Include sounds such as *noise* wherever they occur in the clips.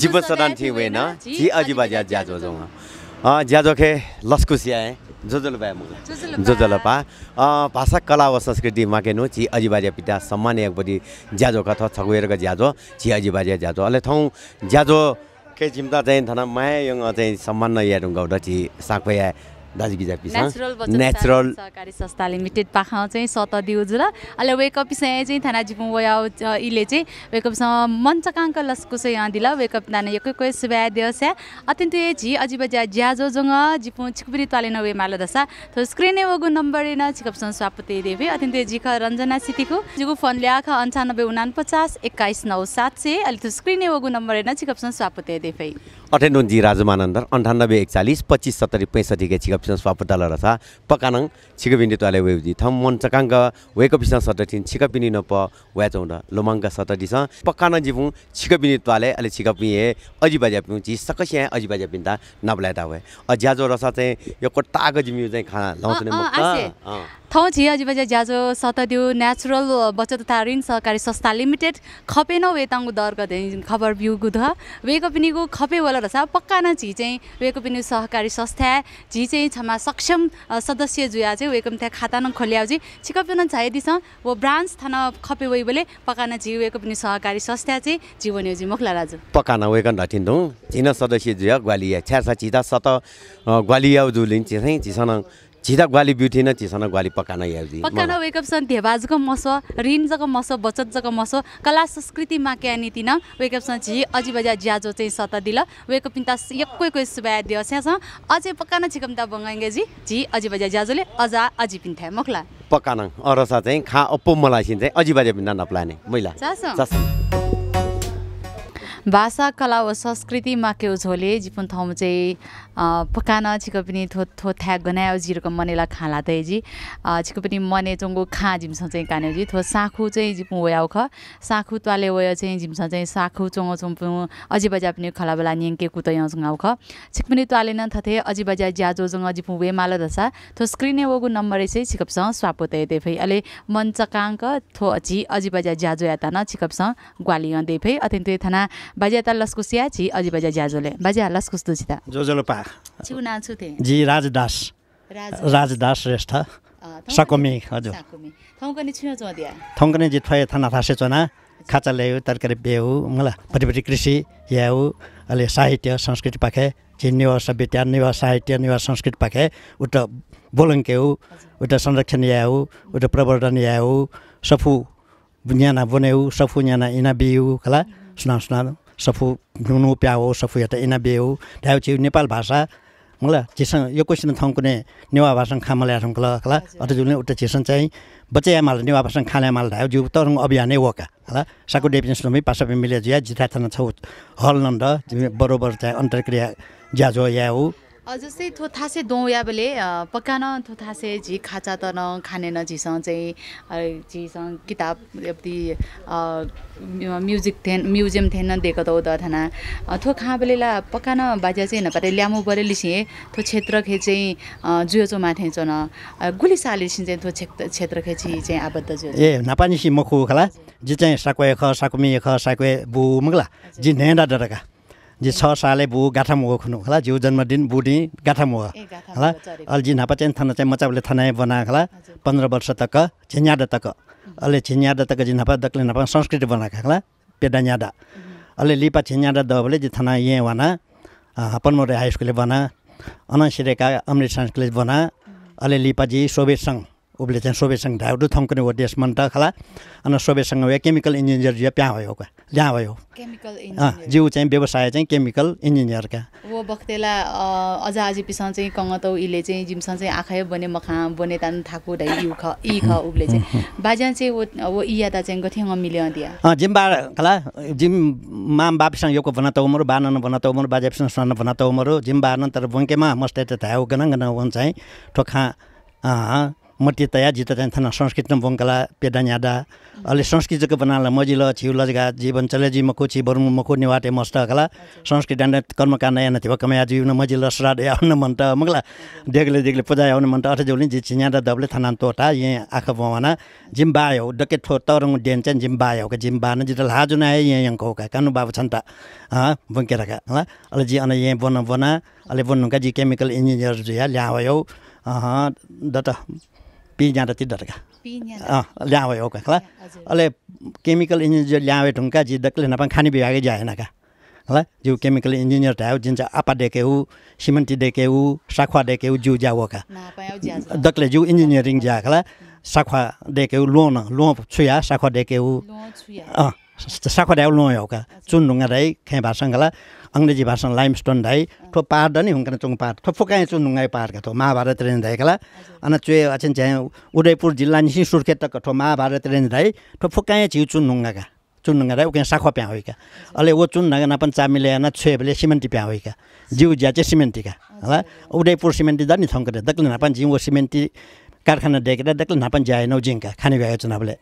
जीव सदान थी वे ना जी अजी बाजा ज्याजो जो ज्याजो खे लस्कुसी आए जोजलपा जोजलपा भाषा कला व संस्कृति माकेनु छि अजिबाज्या पिता सम्मान एकपट्टि ज्याजो कथ छगुएरको ज्याजो छि अजिबाज्या ज्याजो अहिले ठाउँ ज्याजो के जिम्ता चाहिँ थना माया यङ चाहिँ सम्मान यारुङ गाउँदा छि साक्वया गिजा जापी नेचुरल सहकारी संस्था लिमिटेड पाखा चाहिँ सतदी उजुल अहिले वेकअप चाहिँ चाहिँ थाना जिपु वया इले चाहिँ वेकअपसँग मञ्चकाङ्क लस्कु चाहिँ यहाँ दिला वेकअप नाना यो कोही दिवस या अत्यन्त झि अजिब ज्या ज्याजोजङ जिपु छिकपुरी तले नवे मालो दशा थो स्क्रिने वगु नम्बर एना छिकपसँग स्वापते देवी अत्यन्त झिख रञ्जना सितिको जिगु फोन ल्याख अन्ठानब्बे उना पचास एक्काइस नौ सात सय अहिले थो स्क्रिने वगु नम्बर एना छिकपसँग स्वापते देवी अठेन्डोन जी राजमानन्दर अन्ठानब्बे एकचालिस पच्चिस सत्तरी पैँसठीकै छिकप स्वापताला रसा पकानाङ छिका पिन्दी तुवाले वापी थम् मन चकाङ्ग वैको पिसा सत थिइन छिका नप व्याचौँ र लोमाङ्ग सत पकान जिप छिका पिन्दी तुवाले अहिले छिकापिँ अझी बाज्यापिउँ चिस सकसी यहाँ अजी बाज्यापिँदा नबुलाइदा भए अझ ज्याजो रसा चाहिँ यो कोटा जिम्मी चाहिँ खाना लाउँछु नि मुक्त ठाउँ बजे ज्याजो सतड्यू नेचुरल बचत तथा ऋण सहकारी संस्था लिमिटेड खपे वेताङ वेताङ्गु दर्ग खबर बिउ गुध गु खपे वाला रसा पक्का न झी चाहिँ पनि सहकारी संस्था झी चाहिँ छमा सक्षम सदस्य जुया चाहिँ पनि त्यहाँ खाता न खोल्याउजी छ झाइदिस वो ब्रान्च थाना खपे बोले पक्का न झी पनि सहकारी संस्था चाहिँ जीवन योजी मोखला राजु पक्का न वेक ढटिन्दौँ झिन सदस्य जुया ग्वालिया छ्यासा चिता सत ग्वालिया जुलिन चाहिँ झिसन छिदा ग्वाली ब्युटी न चिसन ग्वाली पकान याउजी पकान वेकअप सन धेबाजको मस ऋण जग मस बचत जग मस कला मा क्या नीति न वेकअप सन झि अजी बजा ज्याजो चाहिँ सता दिल वेकअप पिन्ता यक्कै कोइ सुबाय दियो स्यास अझै पकान छिकम्ता बङ्गाइङ्गे जी जी अजी बजा ज्याजोले अझ अझै पिन्थ्या मखला पकान अरसा चाहिँ खा अपो मलाई चाहिँ अजी बजा पिन्ता नप्लाने मैला भाषा कला वा संस्कृति माके झोले जिपुन ठाउँमा चाहिँ पकान छिको पनि थो थो थ्याक गनायो जिरोको मनेला खाला तैजी पनि मने चङ्गो खा झिम्स चाहिँ कान्योजी थो साखु चाहिँ जिपु वयाउ ख साखु त्वाले वय चाहिँ झिम्स चाहिँ साखु चोङ चोम्पु अझै बजा पनि खला बेला नियङ्के कुत यौसँग ख पनि त्वाले न थथे अझै बजा ज्याजोसँग जिपु वे माल धसा थो स्क्रिने वगु नम्बर चाहिँ छिकपसँग स्वापो तै देफै अहिले मन चकाङ्क थो अझी अझै बजा ज्याजो याता न छिकपसँग ग्वालियो देफै अत्यन्तै थाना बाजे यता लस्कुसिया छि अझै बजा ज्याजोले बाजे लस्कुस दुछि जो जो पा जी राजदास राजदास श्रेष्ठ सकोमी हजुर थङ्कनी जित फय थाना फासे चोना खाचा ल्यायो तरकारी बेहु मलाई परिपट्टि कृषि याउ अहिले साहित्य संस्कृति पाखे जी नेवा सभ्यता निवा साहित्य निवा संस्कृति पाखे उता हो उटा संरक्षण याउ उता प्रवर्धन याउ सफु ज्ञाना बोन्याउ सफु ज्ञाना इना बिउ खला सुना सुना सफु नुनु प्याओ सफु यता इना बेऊ ढाउची नेपाल भाषा मलाई झिसन यो क्वेसन थङ कुनै नेवा भाषा खामा आसङ ल कला अझ जुन उता झिसन चाहिँ बच्चा माल नेवा भाषा खाने माल ढायो जिउ तरङ अभियानै वका होला साको डेफिनेसनमै पासा मिले जिया जिता छ हल नन्द बरोबर चाहिँ अन्तर्क्रिया ज्याजो या हो जस्तै थोथासे बेले पकान थोथासे झी खाचा त न खानेन झिसँग चाहिँ झिसँग किताब म्युजिक थिएन म्युजियम थिएन दिएको त उता थाना थो खा बेला पकान बाजा चाहिँ नपाते ल्यामु बरे लिसेँ थो क्षेत्र खे चाहिँ जुयोचो माथे चन गुली सालिसी चाहिँ थो क्षेत्र क्षेत्र खे चाहिँ चाहिँ आबद्ध जुयो ए सि मखु खला जि चाहिँ साकुए ख साकुमी ख साकुए बु मगला जि नेडा डरका जे छ साले बु गाठा मुगो खुनु होला जिउ जन्मदिन बुढी गाठा मुगो होला अलि नापा चाहिँ थाना चाहिँ मचाबले थनाए बनाएको होला पन्ध्र वर्ष तक झिन्याड तक अहिले झिन्याड तक जिनापा दक्ले नापा संस्कृति बनाएको होला पेडा न्याडा अहिले लिपा छिन्याडा दबले जे थाना यहीँ वाना पन्मोरे हाई स्कुलले बना अनसिरेका अमृत साइन्स बना अहिले लिपाजी सङ्घ उसले चाहिँ सोभेसँग ढाउडु थम्कने हो देश मन त खला अनि सोभेसँग उयो केमिकल इन्जिनियर जियो प्या भयो क्या जहाँ भयो जिउ चाहिँ व्यवसाय चाहिँ केमिकल इन्जिनियरका वो बक्तेला अझ आज पिसा चाहिँ कङ्गतौ इले चाहिँ जिमसँग चाहिँ आँखा बने मखा बने तान थाको ढाइ यु ख इ ख उब्ले चाहिँ बाजा चाहिँ वो वो इयाता चाहिँ गथे मिले अन्त्या जिम बा खला जिम माम बापसँग योको त उमर बानन त उमर बाजेसँग सन त उमर जिम बानन तर बङ्केमा मस्ते त थाहा गनङ गन चाहिँ ठोखा तया जित थाना संस्कृत बङ्कला पेडा न्यादा अहिले संस्कृतको बनाला मजिल छिउ लजगा जीवन चलेजी मको छि बरु मको निवाटे मस्त कला संस्कृत डान्ड कर्मकाण्ड यान थियो कमाया जीवन मजिल श्राद्ध याउन मन त मगला देग्ले देग्ले पूजा आउनु मन त अठ जोलि जित न्यादा दबले थाना तोटा यहाँ आँखा बवाना जिम बायो डके ठो तरङ डेन चाहिँ जिम बायो के जिम जित लाजु नआए यहाँ यङको का कानु बाबु छन् त बङ्केराका ल अहिले जी अन यहाँ बन बना अहिले बन्नुका जी केमिकल इन्जिनियर जुया ल्यायो दत पि जाँदा ती डरका अँ ल्यायो हो कहाँ अहिले केमिकल इन्जिनियर ल्याए ढुङ्गा जिउ नपा खाने विभागै जा ल जिउ केमिकल इन्जिनियर त आयो जुन चाहिँ आपा डके ऊ डेके डेकेऊ साखुवा देखेऊ जिउ जाऊका डक्ले जिउ इन्जिनियरिङ जा होला साखुवा डेऊ लु न लो छु साख्वा डेकेऊ साखु दिएको लोका चुन ढुङ्गा राई खेँ भाषा अङ्ग्रेजी भाषामा लाइम स्टोन धाइ ठो पाहाड दा नि हुङ्कान चुङ पाहाड ठो फुकाएँ चुन नुङ्गाई पाहाडका ठो महाभारत रेन्ज धाइकला अनि चुए अछिन चाहिँ उदयपुर जिल्ला निसी सुर्खेतका ठो महाभारत रेन्ज धाइ ठो फुकाएँ छिउ चुन नुङ्गाका चुन नुङ्गा राई साखो प्या होइका अहिले ओ चुन ढङ्गा नापन चामिले न छुए भले सिमेन्टी प्या होइका जिउ ज्या चाहिँ सिमेन्टीका होला उदयपुर सिमेन्टी दा नि थङ्करे दक्लिन जिउ सिमेन्टी कारखाना डेकेर दक्ले नापान जाए नौ जिङ्का खाने भ्याएको चुनावले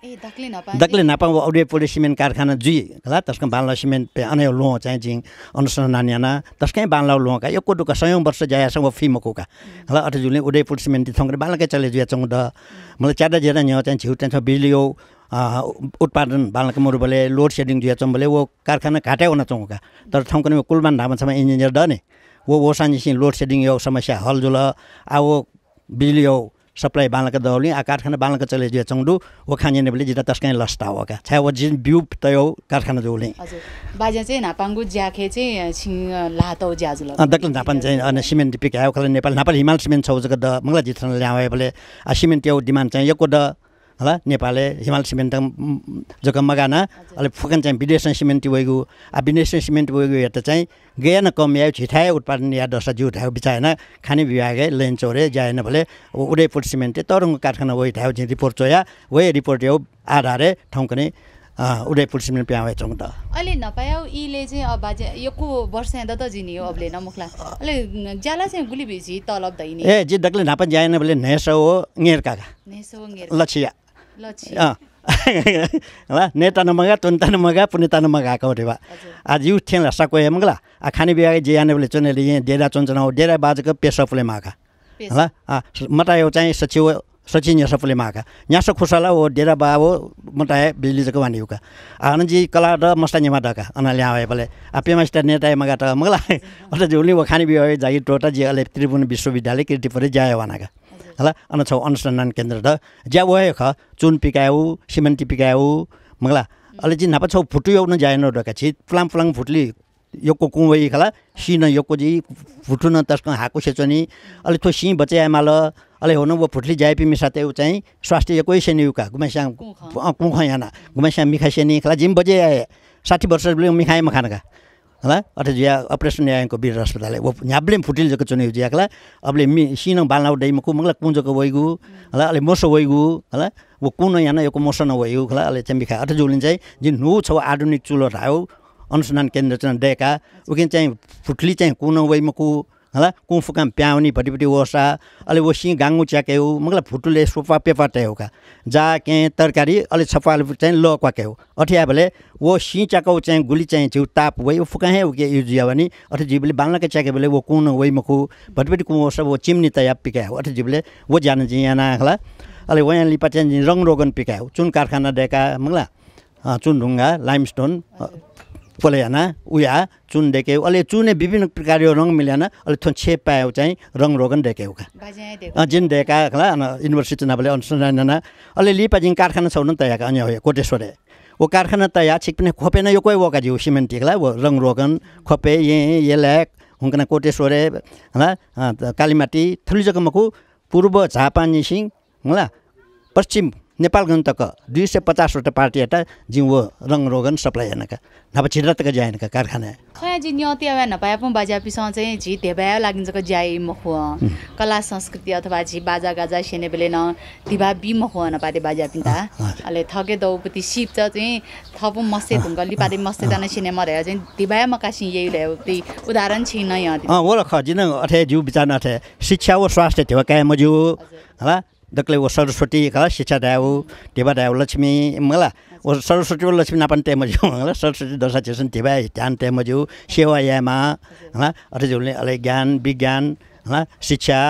दक्ले नापा औडे पोले सिमेन्ट कारखाना जुइ होला तस्का बाँला सिमेन्ट पे अनै लो चाहिँ जिङ अनुसन्धान नानियाना तस्कै बान्ला लोका एक कोटुका सयौँ वर्ष जायासँग फी मकुका होला अठजुले उदयपुर सिमेन्ट थङ्ग्रे बालकै चले जुया चौँ द मलाई च्यादा ज्यादा नियो चाहिँ छिउ त्यहाँ छ बिजुली हो उत्पादन बालक मुरुबले लोड सेडिङ जुया चम्बले वो कारखाना घाटै हुन चौँका तर ठाउँको कुलमान धामासम्म इन्जिनियर नि वो सिंह लोड सेडिङ यो समस्या हलजुल आ बिजुली हो सप्लाई बालक दौली आ कारखाना बालक चले जे चंगडू वो खाने ने बोले जिता तस्काय लस्टा होगा हो वो जिन बिउ तयो कारखाना जोले बाजा चाहिँ नापाङ्गु ज्याखे चाहिँ छिङ लातो ज्याजु दक्ल नापान चाहिँ अनि सिमेन्ट पिक आयो खले नेपाल नेपाल हिमाल सिमेन्ट छौ जग द मंगला जिथन ल्यावे बोले आ सिमेन्ट त्यो डिमान्ड चाहिँ यको द होला नेपालले हिमाल सिमेन्ट जग्गा मगान अहिले फुकन चाहिँ विदेश सिमेन्ट वैगु अब विदेश सिमेन्ट वैगु हेर्दा चाहिँ गएन कम या छिठाए उत्पादन या दस जिउ उठायो बिचाएन खाने विभागे लेन चोरे जाएन भने उदयपुर सिमेन्ट तरङ्ग कारखाना वै ठायो जुन रिपोर्ट चोया वै रिपोर्ट यो आधारे ठाउँको नै उदयपुर सिमेन्ट प्याउ चौँ त अहिले नपायौ यीले चाहिँ अब यो को वर्ष त जिने हो अबले नमुखला अहिले ज्याला चाहिँ गुली भिजी तलब दैनी ए जे डक्ले नापा जाएन भने नेसो हो नेर काका नेसो लक्षिया होला नेतान मगा नमगा मगा पुनितान रे भा आज यु थिएन सको मङ्गला आ खाने बिहाको जे बोले चुनेले यहाँ डेरा चुन्छन हो डेरा बाजेको पेसफले मागा होला मटायो चाहिँ सचिव सचिन यसपले मागा यहाँसो खुसाला हो डेरा बा हो मटाए उका वानिउका आनन्दजी कला र निमा डका अनाले आयो बोले आ पेमास्टर मगा त मङ्गला *laughs* अन्त झुली हो खाने बिहा जागी टोटा जे अहिले त्रिभुवन विश्वविद्यालय किर्तिपुर ज्यायो वनाका हला अनछौ अनुसन्धान केन्द्र त ज्या वय ख चुन पिकायौ सिमेन्टी पिकायौ मङला अलि चाहिँ नापा छौ फुटु न जाएन डका छि फ्लाङ फ्लाङ फुटली योको कुवै खला सिन योको जी फुटु न तस्क हाको सेचोनी अलि थो सिँ बचे माल अलि हुनु वो फुटली जाइपी मिसाते उ चाहिँ स्वास्थ्य एकै सेनी उका घुमाइस्याङ कुख याना घुमाइस्याङ मिखाइसेनी खला जिम बजे साठी वर्ष मिखाएमा खानका होला अथवा जिया अपरेसन न्यायको वीर अस्पताल वो न्याब्लेम फुटिल जको चुने जियाकला अबले मि सिन बालनाउ दैम कु मंगला कुञ्जको वइगु हाला अले मोसो वइगु होला व कुन याना यको मोसो न वइगु खला अले खा अथ जुलिन चाहिँ जि नु छ आधुनिक चुलो रायो अनुसन्धान केन्द्र चाहिँ डेका उकिन चाहिँ फुटली चाहिँ कुन वैमकु होला कुफ फुकाम प्याउने भटिपट्टि ओसा अलि ओसी गाङ्गु हो मलाई फुटुले सोपा पेपर ट्याउका जा के तरकारी अलि छप्पा चाहिँ ल हो अठिया भले ओ सि च्याकाउ चाहिँ गुली चाहिँ छेउ ताप वै ऊ फुकाहे हो के युज भने अठे जीवले बाल्नकै च्याके भने ऊ कुन वै मखु भटिपट्टि कुँ ओसा ऊ चिम्नी तया पिकायो अठे जीवले ओ ज्यान चाहिँ यहाँ नाखला अलि वहाँ लिपा चाहिँ रङ रोगन पिकायो चुन कारखाना डेका चुन ढुङ्गा लाइमस्टोन पलयाना उया चुन डेक्यौ अहिले चुने विभिन्न प्रकारको रङ मिलेन अलि थोन छे पायो चाहिँ रङ रोगन उका जिन डेका होला युनिभर्सिटी नभले अनुसन्धान अहिले लिपाजिङ कारखाना छ भने तयाका अनि कोटेश्वरे ओ कारखाना तया छिक पनि खोपेन यो कोही वका जिउ ऊ रङ रोगन खोपे यहीँ येल्याक हुङ्कना कोटेश्वरे होला कालीमाटी थुली पूर्व झापा निसिङ होला पश्चिम नेपाल गन्तक दुई सय पचासवटा पार्टी हटा जिउ रङ रोगन सप्लाई हेर्नका नभए छिटका ज्या कारखाना खया जी न्यौती अब नपाए पनि बाजा चाहिँ झि धेबाया लागिन्छ ज्याइ मखु कला संस्कृति अथवा झि बाजा गाजा सेने बेले न धिभा बि मखु नपाते बाजा पिन्ता अहिले थके दौपति सिप छ चाहिँ थप मस्से ढुङ्ग लिपाते मस्से जाने सिने मरेर चाहिँ धिभाया मकासी यही ल्यायो त्यही उदाहरण छिन यहाँ हो र ख न अठे जिउ बिचार अठे शिक्षा हो स्वास्थ्य थियो कायम जिउ होला डक्लै ऊ सरस्वती ख शिक्षा डाऊ टेवा हो लक्ष्मी ओ सरस्वती लक्ष्मी नापन त्यहाँ होला सरस्वती दशा चेसन टेवा ध्यान त्यहाँ मजु सेवा यामा होइन अझै जिउले अलिक ज्ञान विज्ञान होइन शिक्षा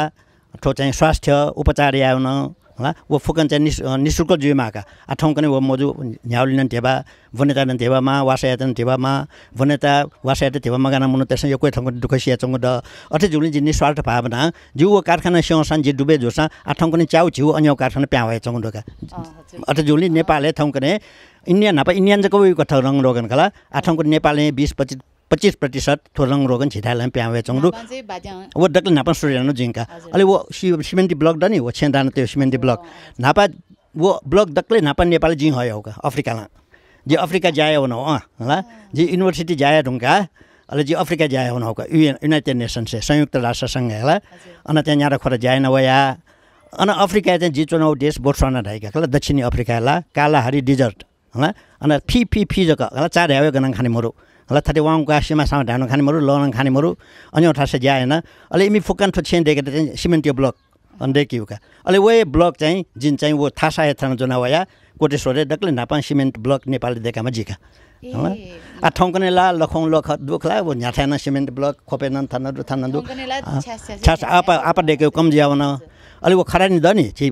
ठो चाहिँ स्वास्थ्य उपचार याउन वो फुकन चाहिँ निस निशुल्क आएका आ ठाउँ वो मजु झ्याउलिन थेबा वनेता थेवामा वासायातन थेवामा वनेता वासायात थेवामा गाना मुनु त्यसमा यो कोही ठाउँको दुःख सिया चङ्गो ड अठे जुलि जि निस्वार्थ भावना जिउ वा कारखाना स्याउसान जे डुबे जोसा आ ठाउँ कनै च्याउ छिउ अन्य कारखाना प्या भए चङ्गो ढोका अठे जुलि नेपालले ठाउँ कनै इन्डियन हाप इन्डियन चाहिँ कोही कथा रङ रोगन खाला आ ठाउँको नेपालले बिस पच्चिस पच्चिस प्रतिशत थोरङ रोगन प्याङ प्यावे रु वो डक्ल नापा सूर्यनु जिङ्का अलि वो सिमेन्टी ब्लक डनी वो छेन्दान त्यो सिमेन्टी ब्लक नापा वो ब्लक डक्लै नापा नेपाली जिङ हयो का अफ्रिकामा जे अफ्रिका जायो हुन अँ ल जे युनिभर्सिटी जायो ढुङ्गा अहिले जे अफ्रिका जायो हुन हौका युएन युनाइटेड नेसन्स संयुक्त राष्ट्रसङ्घ होला अनि त्यहाँ यहाँ खोर जाएन वया अनि अफ्रिका चाहिँ जिचुनाउ देश बोटसना ढाइका होला दक्षिणी अफ्रिका होला कालाहारी डिजर्ट होला अनि फी फी फी जग्गा होला चार ह्याव गनाङ खाने मरु लथाटे वाङ गासीमा सामा ढानु खाने मरु लङ खाने मरु अनि उठासे ज्याएन अलि इमी फुक्कान ठो छेन देखेर चाहिँ सिमेन्टियो ब्लक देखि उका अलि वे ब्लक चाहिँ जिन चाहिँ वो थासा एथान जुना वाया कोटेश्वरे डक्ले नापा सिमेन्ट ब्लक नेपाली देखामा झिका आ ठौकने ला लखौँ लख दुख ला झाँठाएन सिमेन्ट ब्लक खोपेन थान दु थान दु छ आपा आपा डेक्यो कम आउन अलिक वो खरानी द नि छि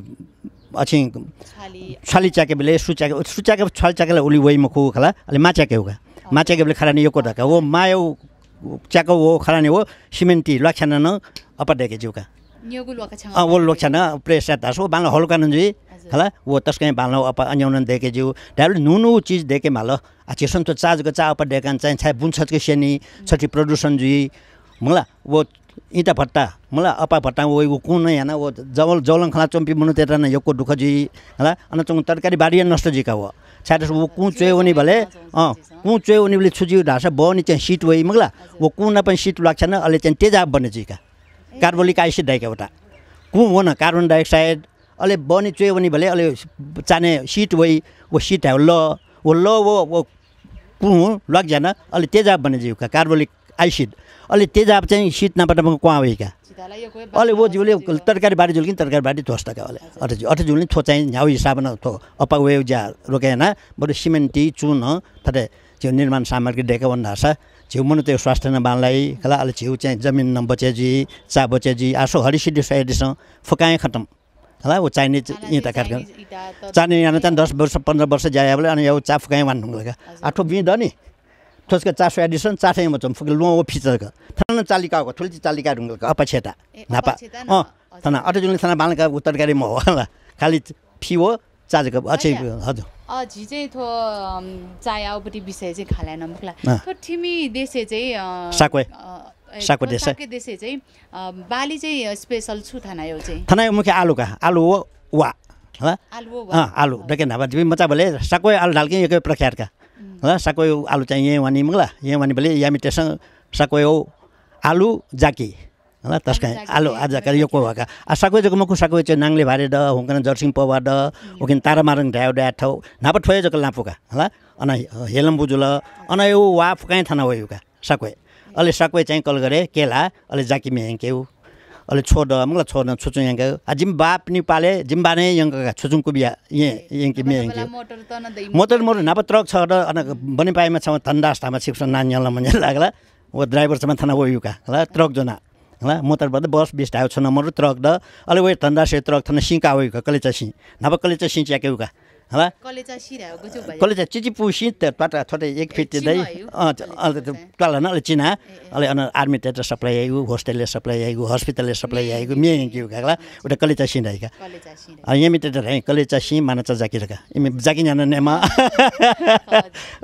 अछि छाली च्याके बेले सुच्याके सुच्याके छाली च्याकेलाई उली वैमा खुखला अलि माच्याके उका गेबले खाने यो कोदाका हो मायो च्याको हो खाने हो सिमेन्टी लक्षण न जिउका ओ लोक्षा न प्रेस दास हो बाल्न हल्का न जुँ होला ओ तस्कै बाल्न अप अन्याउन देखे जिउ डाइभर नुनु चिज आ भालो त चाजको चा अपा देखेका चाहिँ बुन्छ कि सेनी छ प्रदूषण जुई म वो इँटा फटा मलाई अपा फट्टा ऊ कुनै होइन ऊ जबल जबलङ खाना चोम्पी मुन तेरको ढुख जुई होला अन्त तरकारी नष्ट नष्टजिका हो सायद ऊ कुँ चोयो भने अँ छुजी छुज्यू ढाँछ चाहिँ सिट मग्ला ऊ कुन पनि सिट लाग्छ अहिले चाहिँ तेजाब बन्यो जिका कार्बोलिक आइसिडाइका एउटा कु हो न कार्बन डाइअक्साइड अहिले बनि चोयो भने अलि चाने सिट वै ऊ सिट ल ऊ लो ओ कु हो लाग्छ अलि तेजाब बन्ने जिउका कार्बोलिक आइसिड अहिले तेजाब चाहिँ सिट नपाटामा कुवा भइका अहिले वो झुले तरकारी बारी झुल्किने तरकारी बारी थोस टका अहिले अठ अठे झुल्ने थो चाहिँ झ्याउ हिसाबमा थो अपा वे ज्या रोकेन बरु सिमेन्टी चुन तथा छेउ निर्माण सामग्री डेका भन्दा छ झिउ मुनु त्यो स्वास्थ्य नबानलाई खला अहिले छेउ चाहिँ जमिन नबचेजी चा बचेजी आसो हरिसिडी सयडीसँग फुकाएँ खतम होला ऊ चाहिने यता कार्यक्रम चाहिने यहाँ चाहिँ दस वर्ष पन्ध्र वर्ष जाए अनि यो चा फुकाएँ भन्नु आठो बिँदो नि थोस्क चासो एडिसन चासै मचम फुक ओ फिचरको थन चालिका हो ठुल्ची चालिका ढुङ्गाको अपक्षेता नापा अँ थन अटजुले थन बालका उत्तरकारी म होला खालि फी हो चाजको अझै हजुर झि चाहिँ थो चाय आउपट्टि विषय चाहिँ खाला नमुखला ठिमी देशे चाहिँ साक्वे साको देशे चाहिँ बाली चाहिँ स्पेसल छु थाना यो चाहिँ थाना यो मुख्य आलुका आलु हो वा आलु अँ आलु डके नाभा मचा भले साको आलु ढाल्के एकै प्रख्यातका साको आलु चाहिँ यहीँ वानी मङ्गला यहीँ वानी भोलि यहाँ मिटेसँग साको आलु जाकी ल तस्काएँ आलु आज को भएका आ साको जोको मको साको चाहिँ नाङ्ले भारे ड हुङ्कन जर्सिङ पवा ड तारा मारङ ढ्याउ ड्या ठाउँ नाप ठोयो जोको लापुका ल अना हेलम बुजुल अन यो वा फुकाइ थाना भयो युका साको अहिले साको चाहिँ कल गरे केला अहिले जाकी मेहेङ अहिले छोड अमला छोड छुचु यहाँका जिम बाप पाले जिम बाने यहाँका छुचुङको बिहा यहाँ यहाँकी मे मोटर मोटर नाप ट्रक छ र अनि बने पाएमा छ धन्दास छिप्छ नानीहरूलाई मन लाग्ला ओ ड्राइभरसम्म थाना ओ युका ल ट्रक जोना ल मोटरबाट बस बिस आयो छ नम्बर ट्रक द अलि ओ धन्दास ट्रक थाना सिङ्का ओ युका कलेचा सिंह नाप कलेचा सिंह उका कसले चाहिँ चिची पुसी पाटा छोटै एक फिट दिँदै अन्त त्यो तल न अलिक चिना अलि अन्त आर्मी टेटर सप्लाई आइगयो होस्टेलले सप्लाई आइगयो हस्पिटलले सप्लाई आइगयो मे यहाँको खाला उता कले चाहिँ सिन आइका यहाँ टेटर है कले चाहिँ सिँ मान चाहिँ जाकी जाकि जान नेमा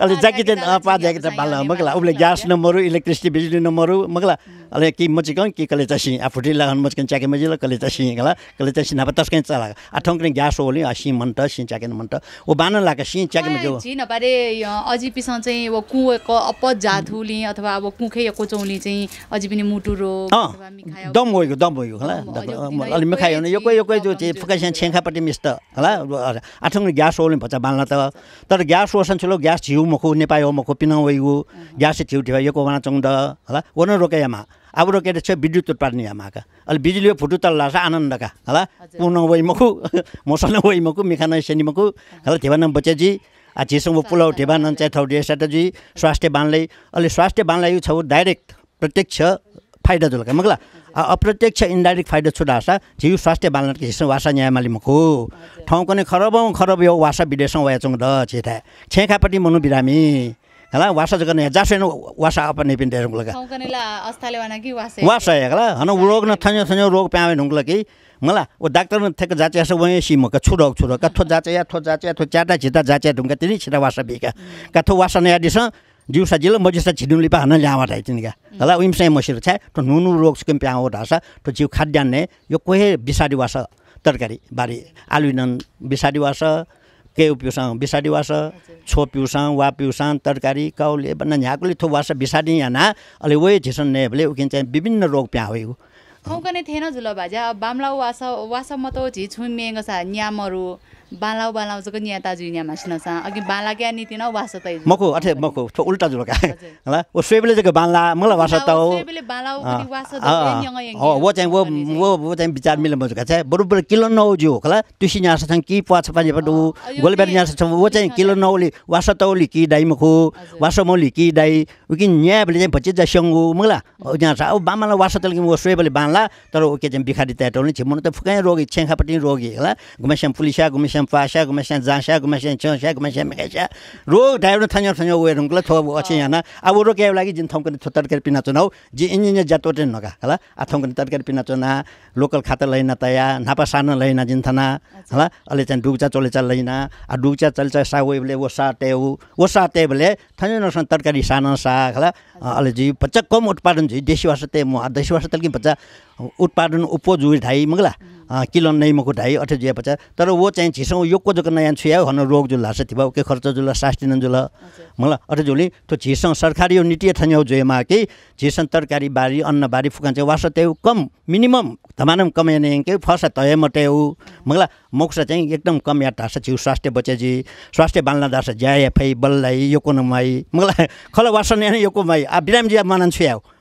अलि जाकी त पा जाकी चाहिँ बाल्न मगला उसले ग्यास नम्बरहरू इलेक्ट्रिसिटी बिजुली नम्बरहरू मगला अहिले के मचिकन कि कले चाहिँ सिँ आफू ढिला मचिक च्याके मजिलो कले चाहिँ सिँ गला कले चाहिँ सिँ अब तस्कै चला आठौँ ग्यास ओली सिँ मन्ट सिँ च्याके मन्ट ओ बानन लाका सिं जो अझै पिस चाहिँ वो कुको अप जाथुली अथवा अब कुखे कोचौली चाहिँ अझै पनि मुटुरो दम गएको दम भयो होला अलि मिखायो भने यो कोही यो कोही जो चाहिँ फुकाइसन छेङ्खापट्टि त होला आठौँ ग्यास ओल्ने भन्छ बाल्न त तर ग्यास होसन ठुलो ग्यास छिउ मको नेपाल हो मको पिनाउ ग्यास छिउ ठिउ यो को वाना चौँद होला ओर्न रोकेयामा अब ಅವರು के छ विद्युत उत्पादन यामाका अहिले बिजुली फुटु तल लाग्छ आनन्दका होला पुन वैमकु *laughs* मसन वैमकु मिखान सेनिमकु होला थेवान बच्याजी आ जेसँग पुलाउ ठेवा चाहिँ थौ स्वास्थ्य बानलाई अहिले स्वास्थ्य बानलाई यो छ डाइरेक्ट प्रत्यक्ष फाइदा जुलका मगला अप्रत्यक्ष इन्डाइरेक्ट फाइदा छुट आशा झिउ स्वास्थ्य बालन हिस्सा वासा न्यायमाली मखो ठाउँ कने खरबौँ खरब यो वासा विदेशौँ वाचौँ द छेथा छेखापट्टि मनु बिरामी हेला वासा जगने जासेन वासा अपन नेपिन देर गुलका औकनेला अस्ताले वाना कि वासे हन रोग न थन्यो थन्यो रोग प्यावे नुंगला कि मला ओ डाक्टर न थेक जाचे यास वय सिम का छु छुरक का थो जाचे या थो जाचे या थो चाटा झिता जाचे ढुंगा तिनी छिरा वासा बिका का थो वासा न यादिस जिउसा जिलो मजिसा छिडुम लिपा हन ल्यावा धाइ तिनका हला उइमसे मसिर छ तो नुनु रोग स्किम प्याव धासा तो जिउ खाद्यान्ने यो कोहे बिसाडी वासा तरकारी बारी आलु बिसाडी वासा केही पिउसाङ बिसाडी वास छो पिउसाङ वा पिउसाङ तरकारी काउले भन्दा झ्याकुले थो वास बिसारी याना अलि वे झिसन नै भले चाहिँ विभिन्न रोग प्या हो नै थिएन झुलो भाजा बाम्ला वास वास म त झिछुमेङ न्यामहरू बालाउ बालाउ निया ताजु यहाँ मासिन छ अघि बाला क्या नि तिन वास त मको अठे मको ठो उल्टा जुलका ल ओ स्वेबले जको बाला मलाई वास त हो स्वेबले बाला वास त हो व चाहिँ वो वो वो चाहिँ विचार मिले मजुका छ बरुबर किलो नौ जो होला तुसी न्यास छ कि पाच पानी पडु गोलबेर न्यास छ वो चाहिँ किलो नौली वास त ओली कि दाइ मको वास मौली कि दाइ उकि न्याबले चाहिँ बच्चे ओ मगला न्यास ओ बामाला वास त कि वो स्वेबले बाला तर ओके चाहिँ बिखारी त्याटोले छिमन त फुकाय रोगी छेंखापटि रोगी होला घुमेसम पुलिसया घुमेसम gumasyan pasha gumasyan जाँसा गुमास्याङ च्याउँस्या गुमास्या रोग रो ड्राइभर थन्यो थन्यो उयोहरू गुला थो अछ यहाँ अब रोकेको लागि जिन ठाउँको तरकारी पिना चुनाउ जे इन्जिनियर जातो टेन नगा हला आ ठाउँको तरकारी पिना चुना लोकल खाता लैन तया नापा सानो लैन जिन थना हला अहिले चाहिँ डुब्चा चोलेचा लैन आ डुक्चा चलचा सा उयोले ओ सा टेउ ओ सा टेबले नसँग तरकारी सानो साग होला अहिले जी पच्चा कम उत्पादन झुई देशी भाषा ते म देशी भाषा तल्कि पच्चा उत्पादन उपजुई ढाई मगला किलो नै मको ढाइ अठे जुया पचा तर वो चाहिँ छिसौँ यो कोजोको नयाँ छुया हो रोग जुल हाँस थिबा ओके खर्च जुल सास्टिन जुल मलाई अठे जुली त्यो छिसौँ सरकारी यो नीति थन्याउ जुएमा कि छिसौँ तरकारी बारी अन्न बारी फुकान्छ वास त्यही कम मिनिमम धमानम कमाइने के फर्सा तय मट्याउ मलाई मोक्ष चाहिँ एकदम कम याद ढाँस छिउ स्वास्थ्य बचेजी स्वास्थ्य बाल्न दास फै बल्लाई यो को कोनमाई मलाई *laughs* खल वासन यो माई आ बिराम जिया मानन छुया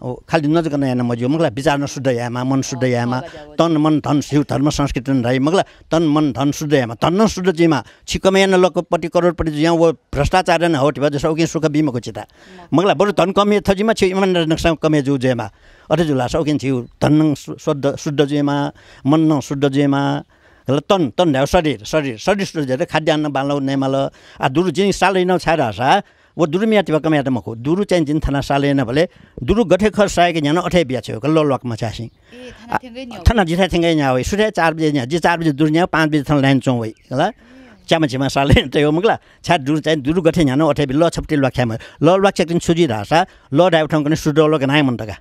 खालि नजिकन याना मजियो मग्ला विचार नशुद्ध यामा मन शुद्ध यामा तन मन धन शिव धर्म संस्कृति राई मगला तन मन धन शुद्ध यामा धन न शुद्ध जिमा छिकमा यहाँ लकपट्टि करोडपट्टि यहाँ वो भ्रष्टाचार न भयो जस्तो उकिन सुख बिमाको चिता मगला बरु धन कमे थजिमा छिउ इमान नक्सा कमे जु जेमा अठे जुला सौकिन छिउ धन शुद्ध शुद्ध जेमा मन न शुद्ध जेमा तन तन ल्याउ शरीर शरीर शरीर शुद्ध खाद्यान्न बाल्न नेमाल आ दुरु जिनिस सालै नछाएर वो दुरु मिया तिबा कम याता मखो दुरु चाहिँ जिन थाना सालेन भने दुरु गठे खर साय के अठै बिहा छ छ्यो लकमा लक थाना जिठा थिंगै यहाँ होय सुठे 4 बजे न्या जि 4 बजे दुरु यहाँ 5 बजे थाना लाइन चो होय होला च्यामा छेमा साले त यो मगला छ्या दुरु चाहिँ दुरु गठे यहाँ अठे बि ल छपटे लक ख्याम ल लक चकिन सुजि धासा ल डाइव ठंग कने सुडो लक नाय मन तका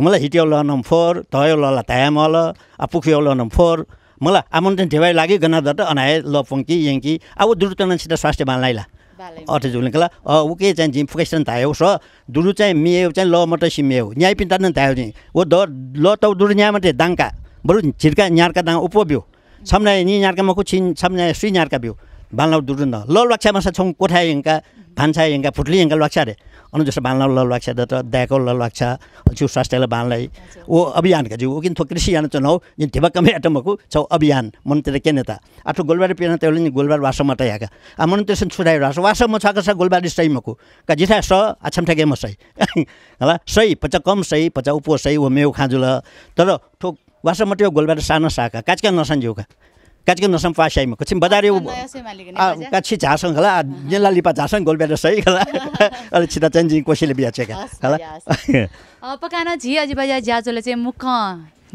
मलाई हिट्यो ल नम 4 तयो ल ला तायम ल पुख्यो ल नम फोहोर मलाई आमन्त्रण ढेवाइ लाग्यो गना दट अनाए ल पङ्की यङ्की अब दुरुतनसित स्वास्थ्य बाल्लाइला अठै कला ऊ के चाहिँ झिम फुकेसन थायो स दुरु चाहिँ मियो चाहिँ ल मटै सिमियो न्याय पिन्ता नै थायो चाहिँ ओ द ल त दुरु न्याय मात्रै दाङका बरु छिर्का न्यार्का दाङ बिउ छम्नाए नि न्यार्का मको छिन सुई न्यारका बिउ बाल्न दुरु न ल लक्षा मसा छौँ कोठा हिँड्का भान्सा हिँड्का फुटली हिँड्का लक्षा अरे अनु जस्तो बाल्न ललवाक्छ दत्र दयाको लाग्छ जिउ स्वास्थ्यलाई बाल्लाई ओ अभियानका जिउ किन थो कृषि यान चुनाउ जुन थिबा कमे आटमको छ अभियान मन्त्री के नेता आठो गोलबारी पिएन त्यसले नि गोलबार वासो मत आएका आ मन त्यसन छुदाइ छ वासो म छाका छ गोलबारी सही का जिथा स आछम म सही *laughs* हला सही पचा कम सही पचा उपो सही ओ मेउ ल तर ठोक वासो त्यो गोलबार सानो साका काचका जिउका काचिक नसम पासाइमा कुछ बजारे काछि झासँग होला जेला लिपा झासँग गोलबेर सही होला *laughs* अलिक छिटा चाहिँ कोसीले बिहा चेका होला *laughs* पकाना झी अजिबाजा ज्याजोले चाहिँ मुख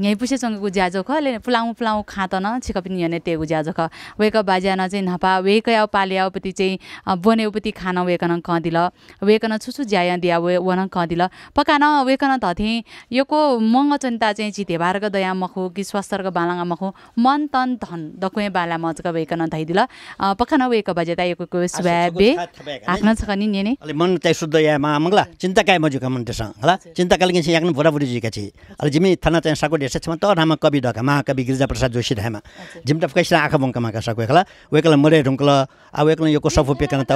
यहीँ पुसेसँगको ज्याजो ख ले पुलाउँ पुलाउँ खा त न छिक पनि हेर्ने टेगु ज्याजो ख वेक बाज्या न चाहिँ नपा वेक आउ पाल्याउपति चाहिँ बने उपति खान वेकन कदिल वेकन छुछु ज्याया दिया वे वन कदिल पकान वेकन धथे योको मङ्ग चिन्ता चाहिँ चिते भारको दया मखु कि स्वास्थ्यको बालाङ मखु मन तन धन दकुए बाला मजक वेकन धैदिल पकान वेक बाज्या तायको को सुबे आफ्नो छ नि नेने मन चाहिँ शुद्ध या मा मङ्गला चिन्ता काय मजुका मन त्यसङ हला चिन्ता कालिङ याक्नु भोरा भुरी जिका छि अल जिमी थाना चाहिँ साको भेषमा त रामा कवि ढका महाकवि गिरिजाप्रसाद जोशी ढामा झिम्टा कैसला आँखा बङ्का माका सक वेखला वेकला मरे ढुङ्कल अब वेकला यो कसो पेकन त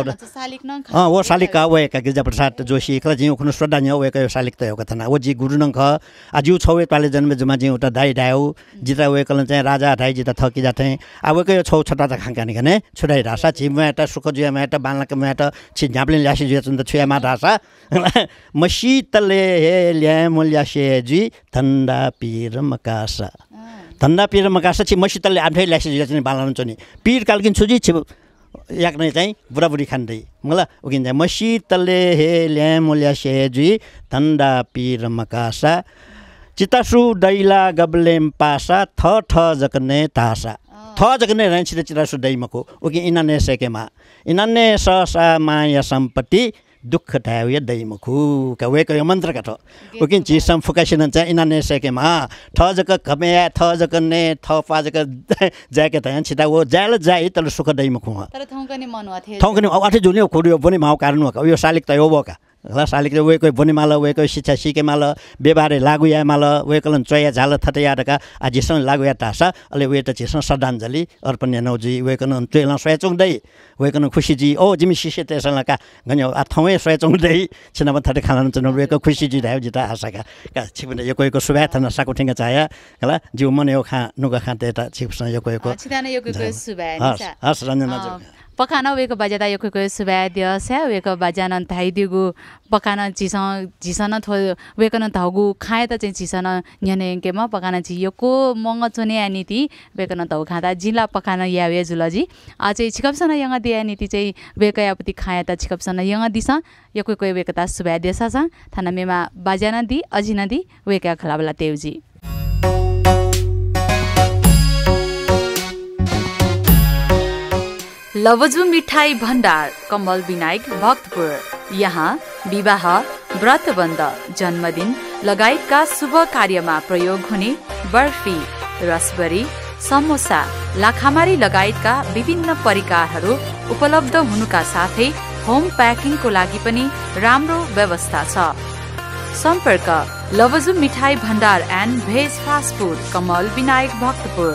अँ ओ शालिक का वेका गिरिजाप्रसाद जोशी एकला जिउ खुनु श्रद्धा झ्याउ वेका यो सालिक त एउटा कथना ओ जी गुरुनङ्ख ख आ जिउ छौ एकपाले जन्मे जुमा जिउ उता दाई ढाउ जिता वेकल चाहिँ राजा ढाइ जिता थकी जाथे अब वेको यो छौ छटा त खाङ्कानी खाने छुटाइ ढासा छिमा एउटा सुख जुयामा एउटा बालनाकामा एउटा छि झाप्ले ल्यासी जुया छुया छुयामा ढासा मसी तले हे ल्याम ल्यासे जुई ठन्डा पिर मकासा धन्दा पिर मकासा छि मसितले आफै ल्यासेज चाहिँ बालन चोनी पिर कालकिन छु छि याक्ने चाहिँ बुढाबुढी खाँदै मलाई उकिन्छ मसितले हे ल्यामो ल्यासेजी धन्दा पिर मकासा चितासु दैला गब्लेम पासा थ थ जकने तासा थ जगने रहेछ चितासु दैमको उकि इनाने सेकेमा इनाने सा माया सम्पत्ति दुःख ठ्याउ या दैमुखु क्या यो मन्त्र काठो ऊ किन चिज सम चाहिँ यिनीहरूले सेकेमा थ जक खमेया थ जक ने थ पा जक *laughs* थाहा छिता ओ ज्याल जाइ तर सुख दैमुखु तर ठाउँ पनि मन हो थाउँ पनि अठे झुल्यो खुड्यो पनि माउ कारण हो यो सालिक त यो बोका अलिकति हालिकले वेको बोने माल वेको शिक्षा सिकेमाला व्यवहार लागु या माल वेकलन चोया झाल थटयाका ढका आ लागु या टासा अले वे त झिसन श्रद्धाञ्जली अर्पण नौजी वेकन चोयला सोया चोङ्दै वेकन खुसी जी ओ जिमी शिष्य तेसन का गन्य आ थौए सोया चोङ्दै छिन बन थटे खालन चन वेको खुसी जी धायो जिता आशाका का छिबन यको यको सुभा थन साको ठिंगा चाया हला जिउ मन यो खा नुगा खा त छिपसँग यको यको छिदान यको यको सुभा हस रञ्जना बाजा ఒక బజత యొక్క स्या సావ్ बाजा न తాయిదిగు पकान झिस झिसन थो न धगु खाए त चाहिँ झिसन न्यानेङ्केमा पकान छि को मङ्ग चुने आनिति न धाउ खाँदा जिल्ला पकान या वे झुलजी अझै छिकपसन यङ दिया नीति चाहिँ यापति खाए त छिकपसन यङ दिस यो कोही कोही वेकता सुभ्या देसा छ थाना मेमा बाजा नदी अझी नदी वेका खलाबला तेउजी लवजु मिठाई भण्डार कमल विनायक भक्तपुर यहाँ विवाह व्रत बन्द जन्मदिन लगायतका शुभ कार्यमा प्रयोग हुने बर्फी रसबरी समोसा लाखामारी लगायतका विभिन्न परिकारहरू उपलब्ध हुनुका साथै होम प्याकिङको लागि पनि राम्रो व्यवस्था छ सम्पर्क लवजु मिठाई भण्डार and veg fast food Kamal Binayak Bhaktapur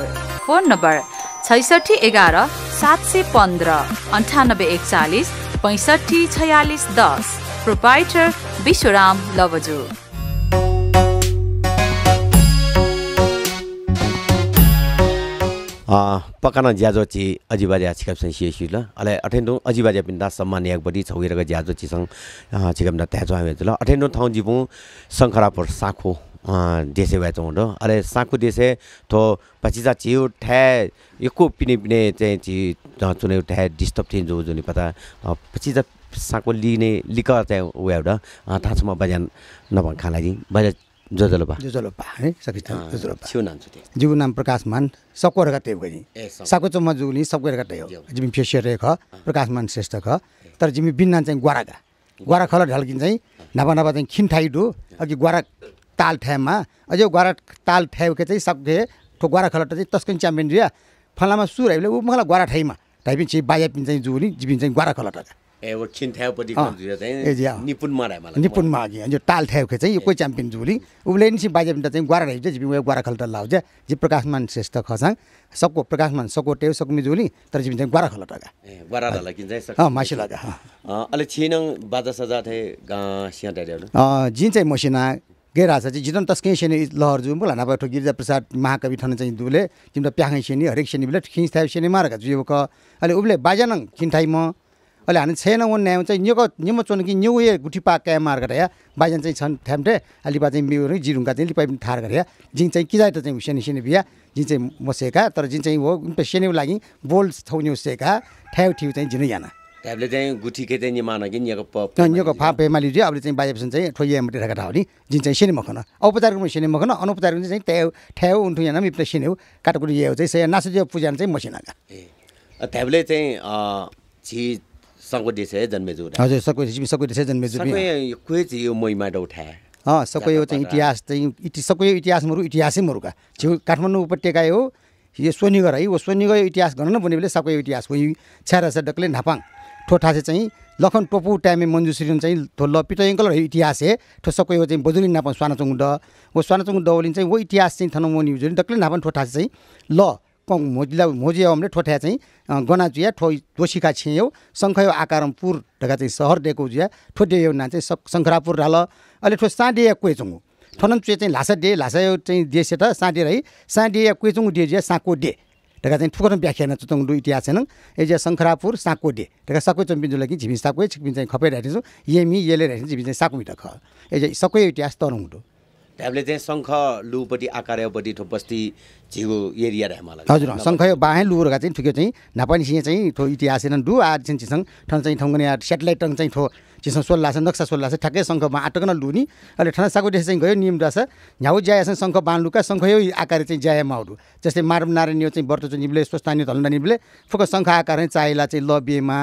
phone number छैसठी एघार सात सय पन्ध्र अन्ठानब्बे एकचालिस पैँसठी छयालिस दस प्रोपाइटर विश्वराम लवजू पकाना ज्याजोची अजिबाजा छिकापसँग सिएसिल अलाइ अठेन्डो अजिबाजा पिन्दा सम्मान एक याकपट्टि छौगिरहेको ज्याजोचीसँग छिकाप्दा त्याचो हामी ल अठेन्डो ठाउँ जिपौँ शङ्खरापुर साखो भए चाहिँ हुँदो अरे साँखु देशे थो पछि त ठ्या ठ्याए पिने पिने चाहिँ चुनै ठ्या डिस्टर्ब थिएँ जो जुनी पता पछि त लिने लिकर चाहिँ उयो एउटा थाहा छ म बैजान नभएको खाना थिएँ बैजा जो जोपा जो जो छिउ नाम जिउ नाम प्रकाशमान सके सागको चोमा जुग्ने गते हो जिमी फेसियर ख प्रकाश मान श्रेष्ठ ख तर जिमी बिन्ना चाहिँ ग्वारा ख गोरा खोला चाहिँ नभए नभए चाहिँ खिन खिन्ठाइटु अघि गोरा ताल ठ्याममा अझै गोरा ताल ठ्याएको चाहिँ सके ठो गोरा खलट चाहिँ तस्किन च्याम्पियन रिया फलामा सुर हामीले ऊ मलाई गोरा ठ्याइमा ठ्याइपिन चाहिँ बाजा पिन चाहिँ जुनी जिपिन चाहिँ गोरा खलट निपुण अघि हजुर ताल ठ्याएको चाहिँ यो कोही च्याम्पियन जुली उसले नि बाजे त चाहिँ गोरा रहेछ जिपी गोरा खलट लाउँछ जी प्रकाशमान श्रेष्ठ खसाङ सको प्रकाशमान सको टेउ सकमी जुली तर जिपिन चाहिँ गरा खलट गोरा मासी लगा अहिले छिन बाजा सजा थिए जिन चाहिँ मसिना छ चाहिँ जितन तस्कै सेनी लहर जुम बोला नभए ठो गिरिजा प्रसाद महाकवि ठन चाहिँ दुले तिम्रो प्याखै सेनी हरेक सेनी बेला खिच थाइ सेनी मारेको जुयो क अहिले उसले बाजानङ किन्ठाइ म अहिले हामी छैन ऊ न्याय चाहिँ न्युको निमो चोन कि न्यु ए गुठी पाक क्या मार्केट या बाजान चाहिँ छन् ठ्याम्ठे अलिपा चाहिँ बिउ जिरुङ्गा चाहिँ लिपाइ पनि थार गरेर जिन चाहिँ किजा त चाहिँ सेनी सेनी बिहा जिन चाहिँ मसेका तर जिन चाहिँ हो सेनीको लागि बोल्स छौन्यु सेका ठ्याउ ठिउ चाहिँ जिनै जान त्यहाँले चाहिँ गुठीकै चाहिँ निमाना कि निको प निको फा पेमा लिजियो अब चाहिँ बाजेपछि चाहिँ ठोइया मटे राखेको ठाउँ नि जिन चाहिँ सेने मखन औपचारिक रूपमा सेने मखन अनौपचारिक चाहिँ ठ्याउ ठ्याउ उन्ठु यहाँ मिप्ने सेने हो काटकुटी यो चाहिँ से नासो जो पूजा चाहिँ मसिनाका ए त्यहाँले चाहिँ झी सको छ है जन्मेजु हजुर सको सको देश जन्मेजु कोही चाहिँ यो महिमा उठाए अँ सबै यो चाहिँ इतिहास चाहिँ इति सबै इतिहास मरु इतिहासै मरुका छेउ काठमाडौँ उपत्यका हो यो सोनिगर है यो सोनिगर इतिहास गर्न न भने सबै इतिहास हो छ्यारा छ डक्ले नापाङ ठोठा चाहिँ लखन टोपु टाइमे मन्जुसिरिन चाहिँ थोल्ल पिटयङ्कल र इतिहास हे ठोसको यो चाहिँ बजुली नापन स्वानाचुङ ड वो स्वानाचुङ चाहिँ वो इतिहास चाहिँ थन मोनि डक्लै नापन ठोठा चाहिँ ल मोजिला मोजे मोजियावमले ठोठ्या चाहिँ गनाजुया ठो दोषीका छियौ शङ्खयो आकारमपुर ढका चाहिँ सहर दिएको जुया ठोटे यो ना चाहिँ शङ्खरापुर राल अहिले ठो या कोइचुङ थनन चुए चाहिँ लासा डे लासा चाहिँ देसेट साँडिएर है या कोइचुङ डे जुया साँको डे टेका चाहिँ ठुलो चाहिँ व्याख्या होइन चुचङ्डो इतिहास छैन एजेस शङ्खरापुर साको डे टा झिमी चम्पिजुल छिपिन चाहिँ खपेर राखिदिन्छु यमी यले छ झिमि चाहिँ साको मिठ एज एजे सकै इतिहास तरुङ डु हामीले चाहिँ शङ्ख लुपट्टि आकारपट्टि ठो बस्ती झिगो एरिया मलाई हजुर शङ्ख यो बाहेँ लु चाहिँ ठुक्यो चाहिँ नापानी छि चाहिँ ठो इतिहास छैन डु आरछि ठन चाहिँ ठङ्गुने सेटेलाइट चिसो सोल्ला छ नक्सा सोल्ला छ ठ्याक्कै शङ्ख आटकन लुनी अहिले ठनसाको देश चाहिँ गयो निम रहेछ झ्याउ ज्याया चाहिँ शङ्ख बाँडलुका शङ्ख यो आकार चाहिँ ज्याया जस्तै मारम नारायण यो चाहिँ वर्तचो निम्ले स्वस्थानीय धलुन्डा निम्ले फुक शङ्ख आकार चाहिँ चाहिला चाहिँ लबिएमा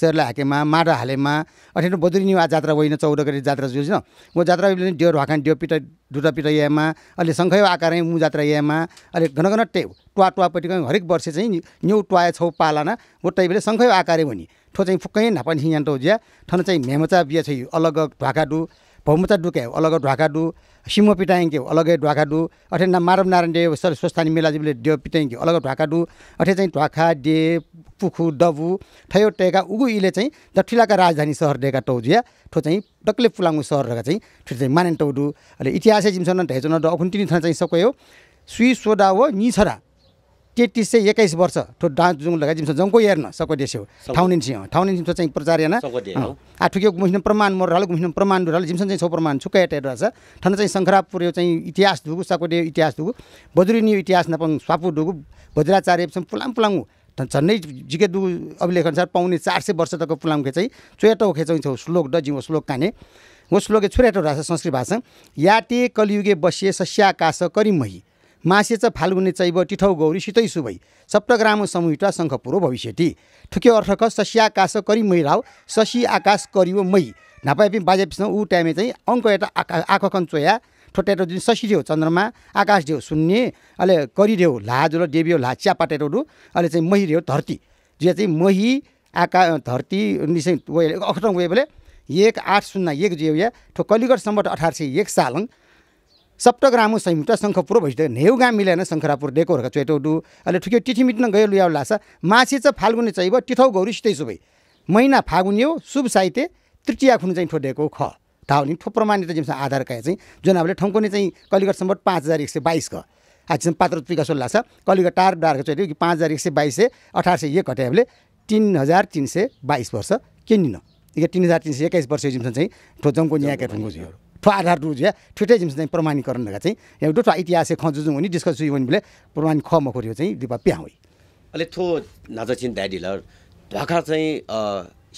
सेरलाई हाकेमा माडा हालेमा अठेन बदुरी निवा जात्रा होइन चौध गरी जात्रा जुझ्न म जात्रा डेढ हाकान डेउ पिटा दुटा पिटा यामा अहिले शङ्खयो आकार मु जात्रा यामा अहिले घन घन टेउ टुवा टुवापट्टि हरेक वर्ष चाहिँ न्यु टुवा छौ पालाना गोटाइ शङ्खै आकारै आकारै हुने ठो चाहिँ फुक्कै नापानी छिङ यान्टो ज्या ठन चाहिँ मेमचा बिया छ अलग ढुवाकाडु डु भौमचा डुके अलग ढ्वाका डु सिमो पिटाइङ्के हो अलगै ढ्वाका डु अठे ना मारम नारायण डे सर स्वस्थानी मेलाजीले डे पिटाइङ्क्यो अलग ढ्वाका डु अठे चाहिँ ढुवाका डे पुखु डबु ठयो टेका उगु इले चाहिँ दठिलाका राजधानी सहर डेका टौजिया ठो चाहिँ डक्ले पुलाङ्गु सहरका चाहिँ ठो चाहिँ मानेन टौडु अहिले इतिहासै जिम्सन ढेचन अखुन्टिनी थाहा चाहिँ सकै हो सुई सोदा हो निछरा तेत्तिस सय एक्काइस वर्ष ठो डा जुङ लगाइ जिम्स जङ्गको हेर्न सको देश्यो ठाउनिन सिंह ठाउनिन चाहिँ प्रचार हेर्न आठुके घुम्न प्रमाण मोर हाल घुम्न प्रमाण डुराल जिम्सन चाहिँ छौ प्रमाण छुक्का हेटेर रहेछ ठन्डा चाहिँ शङ्खरापुर यो चाहिँ इतिहास सको डे इतिहास दुगु नि इतिहास नपङ स्वापु डुगु बज्राचार्य पुलाङ पुलाङ झन्डै जिके दु अनुसार पाउने चार सय वर्ष तको खे चाहिँ चोयाटो खेचाउँछ श्लोक डजिङ श्लोक काने हो श्लोके छुरेटो रहेछ संस्कृत भाषा याते कलियुगे बसिए सस्याकाश करिमही मासे चाहिँ फाल्गुने चैव टिठौ गौरी सितै सुभै सप्तग्राम समुहिटा शङ्खपुरो भविष्यति ठुक्यो अर्थक शशी आकाश करि राव शशी आकाश करियो मै पनि बाजेपिस ऊ टाइमे चाहिँ अङ्क एउटा आका आखन चोया ठोटेटो जुन शशिदेऊ चन्द्रमा आकाश देऊ शून्य अहिले करिदेऊ र देवीयो ला च्यापाटेटोहरू अहिले चाहिँ मही देऊ धरती जे चाहिँ मही आका धरती अखटङ गयो भने एक आठ शून्य एक जे ठो कलिगढ कलिगढसम्म अठार सय एक सालङ सप्तग्रामु संयुक्त शङ्खपुर भइसक्यो नेउगा मिलेन शङ्खरापुर डेकोहरूका डु अहिले ठुक्यो टिठी मिट्न गयो लुया लासा माछे चाहिँ फाल्गुने भयो टिठौ गौरी सितै सुबै महिना फागुन्यो शुभ साहित्य तृतीया खुन चाहिँ ठोडेको ख धाउने ठो प्रमाणित जिम्स आधार काय चाहिँ जुन हामीले नै चाहिँ कलिगढ सम्बन्ध पाँच हजार एक सय बाइस ख आजसम्म पात्र विकास लाग्छ कलिगढ टार डार चाहिँ कि पाँच हजार एक सय बाइस सय अठार सय एक घटायो हामीले तिन हजार तिन सय बाइस वर्ष के यो तिन हजार तिन सय एक्काइस वर्ष जिमसँग चाहिँ ठो न्याय ठङ्गो ठुङ्गो ठो आधार या ठुटै जिम्स चाहिँ प्रमाणीकरण नगा चाहिँ एउटा ठो इतिहास खजुँ जुन हुने डिस्कस जुयो भने प्रमाण ख मखोरियो चाहिँ दिपा प्या होइ अहिले थो नाचचिन ड्याडिलर ढाका चाहिँ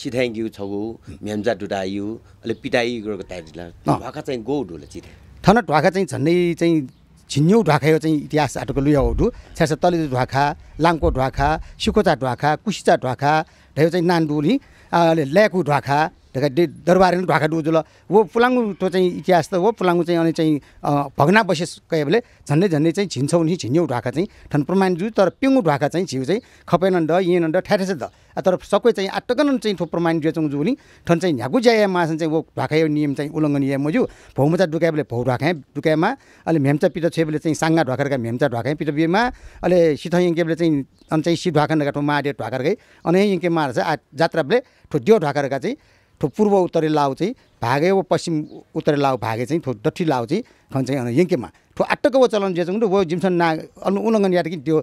सिथ्याङ्ग्यु छगु म्याम्जा डुडायु अहिले पिटाइ गएको ड्याडिलर ढाका चाहिँ गो ढुलो चिथे थन ढाका चाहिँ झन्डै चाहिँ छिन्यौ ढुवाखा यो चाहिँ इतिहास आटोको लुयाउडु छ्यास तलिदु ढाका लाङको ढाका सिकोचा ढाका कुसिचा ढाका ढयो चाहिँ नान्डुली ल्याकु ढाका दरबार ढाका हो वो त्यो चाहिँ इतिहास त हो पुलाङ्गु चाहिँ अनि चाहिँ भगना बसेस भने झन्डै झन्डै चाहिँ छिन्छौ नि छिन्यौ ढाका चाहिँ ठन प्रमाण जु तर पेङ्गु ढाका चाहिँ छिउ चाहिँ खपेनन्द यहाँनन्द ठ्याठेस द तर सबै चाहिँ आटकन चाहिँ थो प्रमाण जुचौँ नि ठन चाहिँ झ्याकु ज्याया मासन चाहिँ वो ढाका नियम चाहिँ उल्लङ्घन या मजु भौमचा डुकायो भने भौ ढाकाएँ डुकाएमा अहिले मेम्चा पिता छेबले चाहिँ साङ्गा ढाकारका मेम्चा ढाकाएँ बिमा अहिले सिथयङ्केबले चाहिँ अनि चाहिँ सि ढाकाका ठाउँ माडे ढाकारकै अनि यङ्के मार चाहिँ जात्राले ठो देउ चाहिँ पूर्व उत्तरी लाउ चाहिँ भागे वा पश्चिम उत्तरी लाउ भागे चाहिँ थो दक्षिण लाउ चाहिँ खन चाहिँ यङ्केमा ठो आटोको चलन जे चाहिँ वो जिमसन ना अनु उल्लङ्घन याद कि त्यो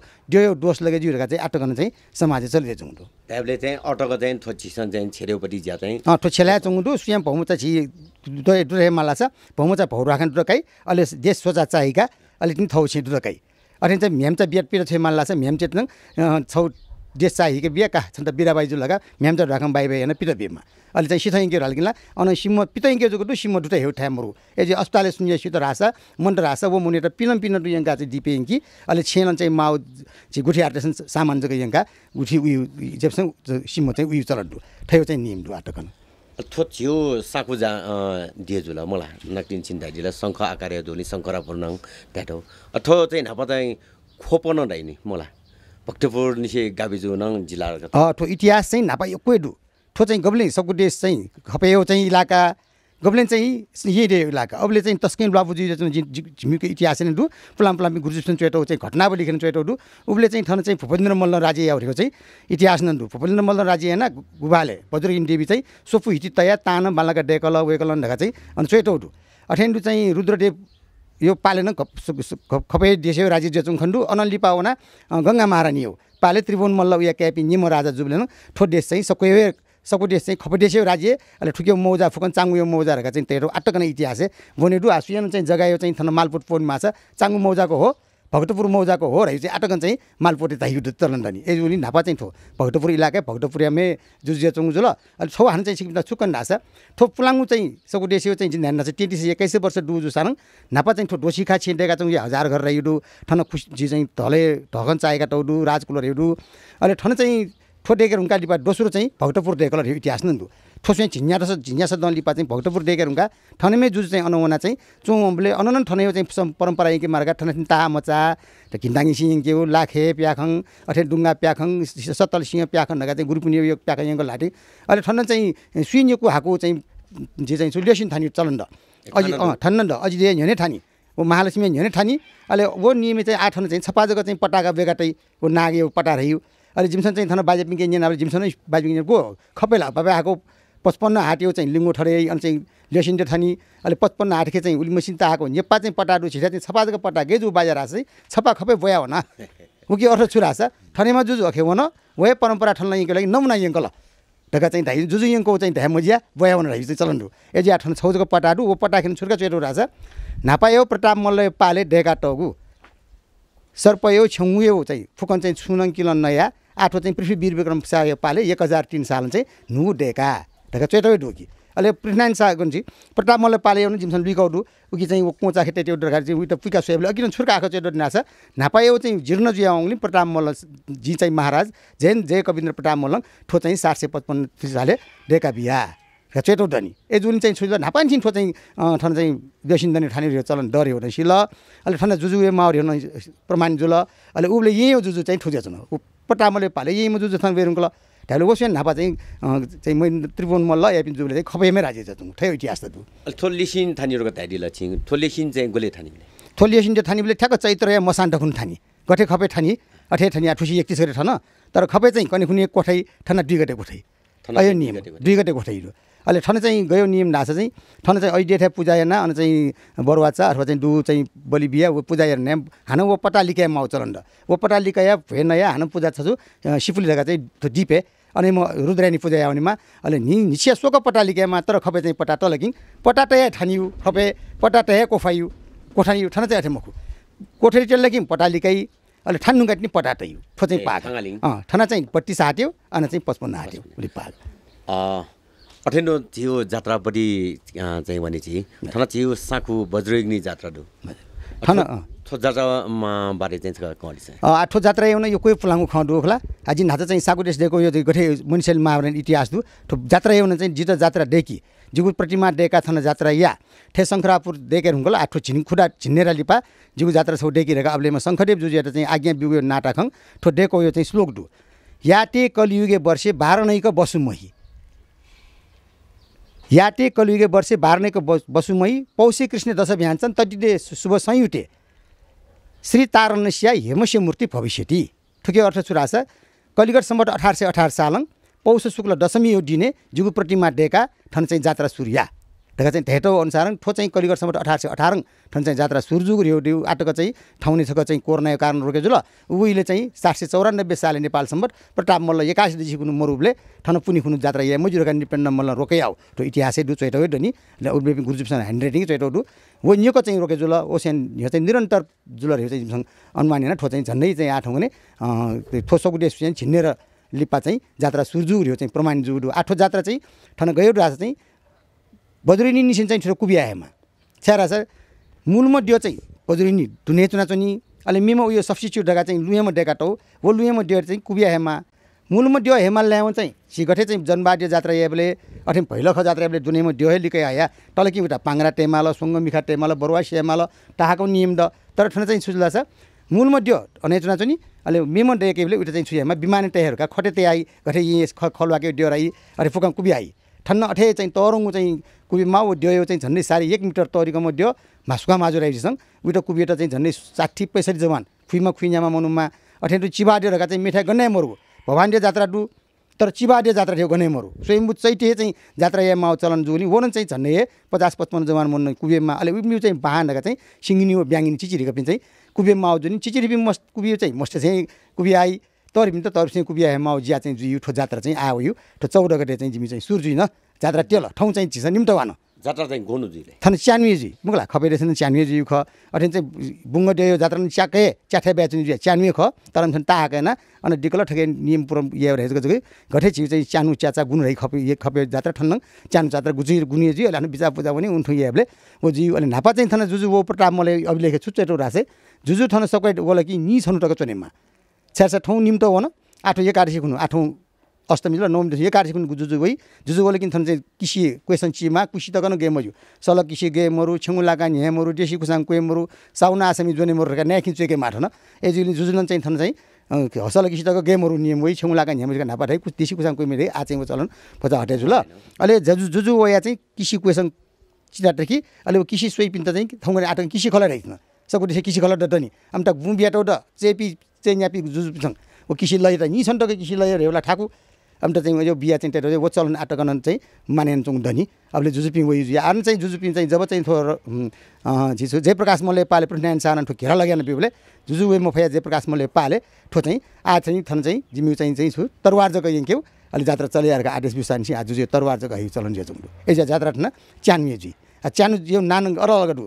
डो डोस लगे जिउ चाहिँ आटो गर्न चाहिँ समाज चलिरहेको हुँदो ट्याबले चाहिँ अटोको चाहिँ थो छिसन चाहिँ छेरेपट्टि ज्या चाहिँ अँ ठो छेला चुङ्दो स्वयं भौमुचा छि माला छ भौमुचा भौ राखन डुरकाई अहिले देश सोचा चाहिका अलिक पनि थौ छि डुरकाई अनि चाहिँ म्याम चाहिँ बिहार पिर छेमाला छ म्याम चाहिँ छौ देश चाहिएको बिहाका छन् त बिराबाइजु लगा म्याम चाहिँ राखौँ बाई बाई होइन पिर बिहेमा अहिले चाहिँ सिथ इङ्केहरू हालिकिनला अनि सिम्म पित जो डु सिम्म दुटा हेउ ठ्यामहरू एजे अस्पताल सुन्जे सित रासा मन्ड रासा वो मुनेर पिनम पिन डु यङ्का चाहिँ दिपे इङ्की अहिले छेन चाहिँ माउ चाहिँ गुठी आर्टेसन सामान जग्गा यङ्का गुठी उयो जेपसँग सिम्म चाहिँ उयो चलन डु ठयो चाहिँ नियम डु आटकन छियो साकुजा दिएजुला मलाई नक्टिन चिन्ताजीलाई शङ्ख आकार धोली शङ्खरा पूर्णाङ अथो चाहिँ नाप चाहिँ खोपन डाइने मलाई भक्तपुर निसे गाविजु नङ जिल्ला इतिहास चाहिँ नापा एकै डु ठो चाहिँ गोब्लिन सकुटे चाहिँ खपेयो चाहिँ इलाका गोब्लिन चाहिँ यही हिँडे इलाका अबले चाहिँ तस्किन बाबुजी झिमिको इतिहास नै डु पुलाम पुलामी गुरुजुसन चोटो चाहिँ घटनावली लेखेन चोटो डु उबले चाहिँ ठन चाहिँ भूपेन्द्र मल्ल राज्य याउरेको चाहिँ इतिहास नै डु भूपेन्द्र मल्ल राज्य होइन गुबाले बजुरगिन देवी चाहिँ सोफु हिटी तया तान बालका डेकल वेकल ढाका चाहिँ अनि चोटो डु अठेन्डु चाहिँ रुद्रदेव यो पालेन खपे देश राज्य जेचुङ खण्डु अनलिपावना गङ्गा महारानी हो पाले त्रिभुवन मल्ल उया क्यापी निमो राजा जुब्लेन ठो देश चाहिँ सबै सपोटेस चाहिँ खपडेस्यो राज्य अहिले ठुक्यो मौजा फुकन यो मौजाहरूका चाहिँ तेरो आटकन इतिहास भोनेडु आसुयन चाहिँ जग्गा यो चाहिँ थन मालपुट पूर्णिमा छ चाङ्गु मौजाको हो भक्तपुर मौजाको हो र यो चाहिँ आटकन चाहिँ मालपोटे ताहि तरन्दनी ए उनी ढापा चाहिँ थो भक्तपुर इलाका भक्तपुरमै जुजिया चुङ्जु ल अनि छौ हान चाहिँ सिक्किम छुकन ढाछ थो पुलाङ्गु चाहिँ सको चाहिँ ध्यान चाहिँ तेत्तिस एक्काइस एक्काइसै वर्ष डुजु सारङ नापा चाहिँ थो डोसिखा छिन्टेका चाहिँ हजार घर रेडु ठन खुसी चाहिँ धले ढगन चाहेका टौडु राजकुलर हेडु अनि ठन चाहिँ ठो डेकेर उनका लिपा दोस्रो चाहिँ भक्तपुर देकल इतिहास दु ठो चाहिँ झिन्या रस झिन्या सदन लिपा चाहिँ भक्तपुर देखेर हुङ्का ठनमै जुज चाहिँ अनौना चाहिँ चौँले अनन ठनै चाहिँ परम्परा यहाँकै मार्ग ठन ता मचा र घिन्दाङ सिंह के लाखे प्याखङ अठे डुङ्गा प्याखङ सत्तल सिंह प्याखङ नगा चाहिँ गुरुपुनि यो प्याखङ यहाँको लाटे अहिले ठन्न चाहिँ सुइन्यको हाको चाहिँ जे चाहिँ सुलेसिन थानी चलन अजि अ अँ ठन्न र अझै हिँडे ठानी ऊ महालक्ष्मी हिँडे ठानी अहिले वो नियमित चाहिँ आठन चाहिँ छपाजको चाहिँ पटाका बेगाटै ऊ नागे पटा रह्यो अहिले जिम्सन चाहिँ थन बाजेपिङ इन्जियन अब जिम्सनै बाजेपिङ खपै खपेला तपाईँ आएको पचपन्न हाट्यो चाहिँ लिङ्गो ठरे अनि चाहिँ लेसिन्डे थनी अहिले पचपन्न हाटके चाहिँ उल्ली मसिन त आएको नेप्पा चाहिँ पटाडु छिटा चाहिँ छपाजको पटा गेजु बाजेर आएको चाहिँ छपा खपे बोया ऊ *laughs* उकी अर्थ छुरा छ ठनेमा जुजु अखे होन वे परम्परा ठन्ला लागि नमुना यहाँको ल ढका चाहिँ धाइ जुजु यङ्को चाहिँ धाइ मजिया बोया हुन रहेछ चाहिँ चलन रु एजी आठ छौजको पटाडु ऊ पटाखेन छुर्का चुरेर रहेछ नापायो प्रताप मल्ल पाले ढेका टगु सर्पयो छेउयो चाहिँ फुकन चाहिँ छुनङ किलन नयाँ आठौँ चाहिँ पृथ्वी वीर विक्रम शाह पाले एक हजार तिन साल चाहिँ नु डेका ढेका चेटै ढोकी अहिले पृथ्वीनारायण शाहको चाहिँ प्रताप मल्ल पाले जिम्सन लुकाउनु उकी चाहिँ कोचा खेटे त्यो डरखा चाहिँ त पुका सोहेबले अघि छुर्का आएको चाहिँ नासा नापायो चाहिँ जीर्ण आउँले प्रताप मल्ल जी चाहिँ महाराज जैन जय कविन्द्र प्रताप मल्ल ठो चाहिँ सात सय पचपन्न फिसाले डेका बिहा र चेतो धनी ए जुन चाहिँ छु नापान छिन ठो चाहिँ ठन चाहिँ बेसिन्दानी ठाने चलन डर हो सिल अहिले ठन्डा जुजु माओरी हुन प्रमाण जुल अहिले उसले यही हो जुजु चाहिँ ठुजेछ ऊ मैले पाले यही मुजु जथाङ बेरुङला ढ्यालु गोसेन नापा चाहिँ चाहिँ मैले त्रिभुवन मल्ल या जुबले चाहिँ खपैमै राज्य जतुङ ठै इतिहास त थोलिसिन थानीहरूको धाइडिला छिङ थोलिसिन चाहिँ गोले थानी थोलिसिन चाहिँ थानी थानीले ठ्याक्क चैत्र या मसान ढकुन थानी गठे खपे थानी अठे आठ खुसी एकतिस गरे ठन तर खपे चाहिँ कने खुने कोठाइ ठना दुई गटे कोठाइ अयो नियम दुई गटे कोठाइ अहिले ठन चाहिँ गयो नियम ढाँचा चाहिँ ठन चाहिँ अहिले डेठा हेर्न अनि चाहिँ बरुवाचा अथवा चाहिँ डु चाहिँ बलिबिया ऊ पूजा हेर्ने हानो ओ पटा लिकाया माउ चलन ओ पटा फेर्न या हानु पूजा छ सिपुली ढाका चाहिँ डिपे अनि म रुद्रायणी पूजा आउनेमा अहिले नि निसिया सोको पटा लिकायामा तर खपे चाहिँ पटा तलकिङ पटाटया ठानियु खपे पटाटया कोफायु कोठानियु ठन चाहिँ मखु कोठरी टेल्लकिङ पटा लिकाई अहिले ठान्नु काट्ने पटाटयु ठो चाहिँ पाक ठना चाहिँ पट्टिस हाट्यो अनि चाहिँ पचपन्न हाट्यो पाक अठेन्डो थियो जात्रापट्टि चाहिँ भने चाहिँ थियो साँखु बज्रेग्नी जात्रा डु ठो जात्रामा बारे चाहिँ आठो जात्रा एउटा यो कोही फुलाङ खाँ डोखला आज हात चाहिँ साँखु देश दिएको यो गठे मुनिसेल महावरण इतिहास दु ठो जात्रा एउटा चाहिँ जित जात्रा डेकी जिगु प्रतिमा डेका थन जात्रा या ठे शङ्करापुर देखेर हुँगल आठो छिन खुडा छिन्नेर लिपा जिगु जात्रा छौ डेकिरहेको अबलेमा शङ्करदेव जुजी चाहिँ आज्ञा बिग्यो नाटाखङ ठो डेको यो चाहिँ श्लोक डु याते कलियुगे वर्षे बाह्र नैको बसु मही याटे कलुगे वर्षे बार्नेको बसुमै पौषे कृष्ण दश भ्यान्छन् तटिले शुभ संयुटे श्री तारणस्या हेमस्य मूर्ति भविष्यति ठुके अर्थ छ कलिगढ सम्बन्ध अठार सय अठार सालङ पौष शुक्ल दशमी यो दिने जुगुप्रतिमा डेका ठन चाहिँ जात्रा सूर्या ढेका चाहिँ ढेटो अनुसार ठो चाहिँ कलिगढसम्म अठार सय अठार ठन चाहिँ जात्रा सुर्जु रिउ डिउ आटोको चाहिँ ठाउँ छ चाहिँ कोरोनाको कारण रोके जुल उहिले चाहिँ सात सय चौरानब्बे साल नेपालसम्म प्रताप मल्ल एकासीदेखि कुन मरूपले ठन पुनि खुनु जात्रा या मजुरका निपेन्ड मल्ल रोकै आऊ त्यो इतिहासै डु चोइटो हो नि उर्बेपी गुरुजुपसँग ह्यान्ड राइटिङ चोइटो डु वो निको चाहिँ रोके जुल ओसियन यो चाहिँ निरन्तर जुलर यो चाहिँ अनुमान होइन ठो चाहिँ झन्डै चाहिँ आठौँ हुने ठोसोको देश चाहिँ छिन्नेर लिप्पा चाहिँ जात्रा सुर्जु यो चाहिँ प्रमाण जुडु आठो जात्रा चाहिँ ठन गयो राजा चाहिँ बजुरिनी निसिन चाहिँ ठुलो हेमा स्याहारा छ मुलमा डियो चाहिँ बजुरिनी धुने चुनी अहिले मेमो उयो सब्सिच्युट डेगा चाहिँ लुयामा डेकाटो वो लुहेमा डियो चाहिँ कुबिया हेमा मुलमा डियो हेमा ल्याउँ चाहिँ सिगठे चाहिँ जनबाड्य जात्रा एबले अठे भैलख जात्रा एबले दुनियाँमा डियो है लिकै आया तल कि उता पाङ्रा टेमाल सुङ्गमिखा मिखा टेमाल बरुवा सेमाल टाहाको नियम द तर ठुना चाहिँ सुझला छ मूलमा डियो अनि चुना चुनी अहिले मेमो डेकेबले उता चाहिँ छुयामा बिमानी टेहरूका खटे ते आई घटे यी खलवाके डियो राई अरे फुकाङ कुबियाई ठन्न अठे चाहिँ तरङ चाहिँ कुबीमा ऊ ड्यो चाहिँ झन्डै साढे एक मिटर तरिकामा ड्यो भास्कुवा माजु राइसँग उइटा कुबिएटा चाहिँ झन्डै साठी पैँसठी जवान खुइमा खुइयामा मनुमा चिबा चिबाडेहरूका चाहिँ मिठाई गन्नै मरु भवान्डे जात्रा डु तर चिबा चिबाडे जात्रा थियो गन्नै मरु स्वयम्बु चैटे चाहिँ जात्रा या माओ चलन जुनी वनन चाहिँ झन्डै पचास पचपन्न जवान मन कुबेमा अहिले उम्यु चाहिँ बाहन चाहिँ सिङ्गिनी ब्याङ्गिनी चिचिरीका पनि चाहिँ कुबेमा आउ जुनी चिचिरी पनि मस्त कुबियो चाहिँ मस्ट चाहिँ कुबी आई तर पनि त तर चाहिँ कुबिया माउ जिया चाहिँ जुयो ठो जात्रा चाहिँ आयो यो ठो चौध गते चाहिँ जिमी चाहिँ सुर्जुइ न जात्रा टेल ठाउँ चाहिँ छिस निम्तवान जात्रा चाहिँ गोनु जुइले थन च्यानमेजी मुखला खपे रहेछ च्यानमे जुयु ख अठिन चाहिँ बुङ्ग यो जात्रा च्याके च्याठे ब्या चाहिँ जुया ख तर पनि छन् ताकेन अनि डिकल ठके नियम पुरम यो रहेछ गजकै घटे छिउ चाहिँ च्यानु च्याचा गुन रही खपे एक खपे जात्रा ठन्न च्यानु जात्रा गुजि गुनिए अहिले अनि बिचा पूजा पनि उठु यबले ऊ जिउ अनि नापा चाहिँ थन जुजु वो पटा मैले अभिलेखे छु चेटो रासे जुजु थन सबै गोला कि नि छनु टक चनेमा ठाउँ निम्तो हो न आठौँ यो कार्य सिक्नु आठौँ अष्टमी र नवमी यो कार्य सिक्नु जुजु भई जुजु गोले किन चाहिँ किसी क्वेसन चिमा कुसी त गर्नु गेमहरू सल किसी गेमहरू छेङ्गुलाका हेमहरू देसी खुसाङ क्वेमहरू साउना आसामी जोनेमहरू न्याय किन्चुकै माठ न एजुले जुजुन चाहिँ थन चाहिँ हसल किसिताको गेमहरू नियम भई छेउलाका हेमेका नापाठाइ कुछ देशी कुसाङ मेरो आचेको चलन खोजा हटेछु ल अहिले जुजु जुजु वया चाहिँ किसी क्वेसन चिताटेखि अहिले किसी सोइपिन त चाहिँ ठाउँ आटो किसी खला रहेछ सकुटेसी किसी खला नि अन्त गुम्बियाटो त चेपी चाहिँ न्यापी जुजुङ ऊ किसी लय त टक्कै किसी लय हेउला ठाकु अन्त चाहिँ यो बिहा चाहिँ त्यहाँ वो चलन आटकन चाहिँ मानेन चौँ धनी अब जुजुपिङ वयो या आन चाहिँ जुजुपिङ चाहिँ जब चाहिँ थोर झिसु प्रकाश मले पाले पृथ्वीनारायण शाह ठो घेरा लगेन बिउले जुजु वे म जय प्रकाश मले पाले ठो चाहिँ आ चाहिँ थन चाहिँ जिम्यु चाहिँ चाहिँ छु तरवार जग्गा यङ्क्यौ अलि जात्रा चलिआएको आदेश बिसानी आज जुजु तरवार जग्गा हि चलन झेचुङ एजा जात्रा ठन च्यानुजी च्यानु यो नान अर डु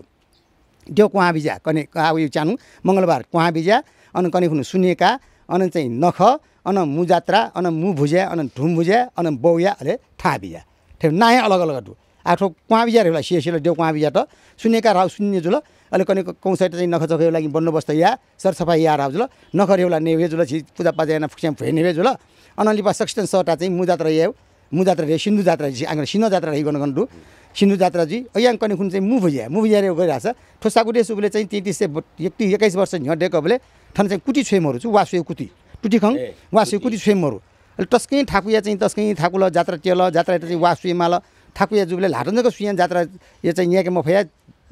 त्यो कुहाँ बिजा कने कहाँ यो च्यानु मङ्गलबार कुहाँ बिजा अन हुनु सुनेका अन चाहिँ नख अन मुजात्रा अन मुभुज्या अन ढुम अन बौया अहिले थाबिया ठे ठ्याउ अलग अलग दु आठो कुहाँ बिजार होला सिएसिलो डेउ कुवा बिजा त सुनेका राउ सुन्ने जुल अहिले कने कौसाइट चाहिँ नख चखेउ लागि बन्दोबस्त या सरसफाइ या राउ जुल नख रेउला नेभे जुल छि पूजापाजा फुक्स्याम फुहे नेभे जुल अनलिपा सक्सटेन्स सटा चाहिँ मुजात्रा या मु सिन्धु जात्रा जात्राजी आङ सिन्ध जात्रा गनगन्डु सिन्धु जात्रा जी अयाङ कने खुन चाहिँ मु मु मुभुजिया गरिरहेको छ ठोसाकुटे सुबले चाहिँ तेत्तिस सय एक्काइस वर्ष हिँडेकोले थन चाहिँ कुटी छोएमहरू छु वासुयो कुटी टुटी वा वासुयो कुटी छोएमहरू अहिले टस्कै ठाकुया चाहिँ तस्कै ठाकुल जात्रा टेल जात्रा चाहिँ वा सुयमाल ठाकुया जुबले लाटन्जको सुयान जात्रा यो चाहिँ यहाँको म फया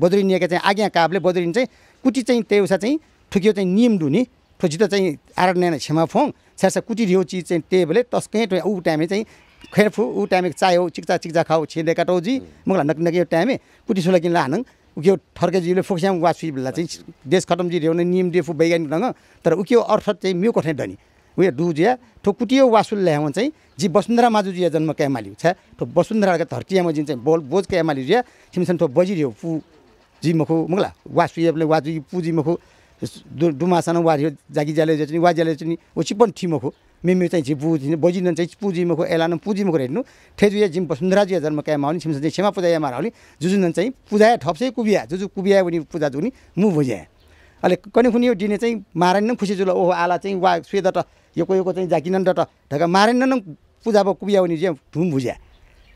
बद्री यहाँको चाहिँ आज्ञा काबले बद्रिन चाहिँ कुटी चाहिँ तेउसा चाहिँ ठुकियो चाहिँ निम डुनी ठुचित चाहिँ आरण्य क्षमा फोङ छ्यासा कुटी रियो चिज चाहिँ त्यही भएर तस्कै ऊ टाइमै चाहिँ खैर फु ऊ टाइमे चायो चिक्चा चिक्चा खाऊ छिँडे काटौ जी मलाई नक नक यो टाइमे कुटी सुला किन लानङ उक्यो जीले फोक्स्याम वा बेला चाहिँ देश खतम जी रेउने नियम डेफु वैज्ञानिक ढङ्ग तर उक्यो अर्थ चाहिँ म्यो कठै डनी उयो डुजिया ठो कुटियो वासुल ल्याउँ चाहिँ जी वसुन्धरा माजुजिया जन्म क्यामाली छ ठो वसुन्धराको धर्कियामा जुन चाहिँ बोल बोज क्यामाली जिया छिमसन ठो बजिरह्यो पु जी मखु मगला वासुयबले वाजु पुजी मखु डुमासान वारियो जागिज्याले चाहिँ वाजियाले चाहिँ ओचिपन ठिमखु मेमे चाहिँ बुझि बोजिन चाहिँ एलान पुजी हेर्नु एला पनि पुजी मोखो हेर्नु ठेजु जिम्म सुन्द्राजु जन्मकैमाउली क्षेमा पूजा मार होली जुझुन्दै पुजायो ठप्सै जुजु कुबिया जु कुभियो भने मु नि अले भुझाएँ अहिले यो दिने चाहिँ मारेन खुसी जुल ओहो आला चाहिँ वा स्वेद त यो को को चाहिँ झाकिन त ढका मारेन न पूजा भयो कुभियो भने ज्या ढुम भुज्या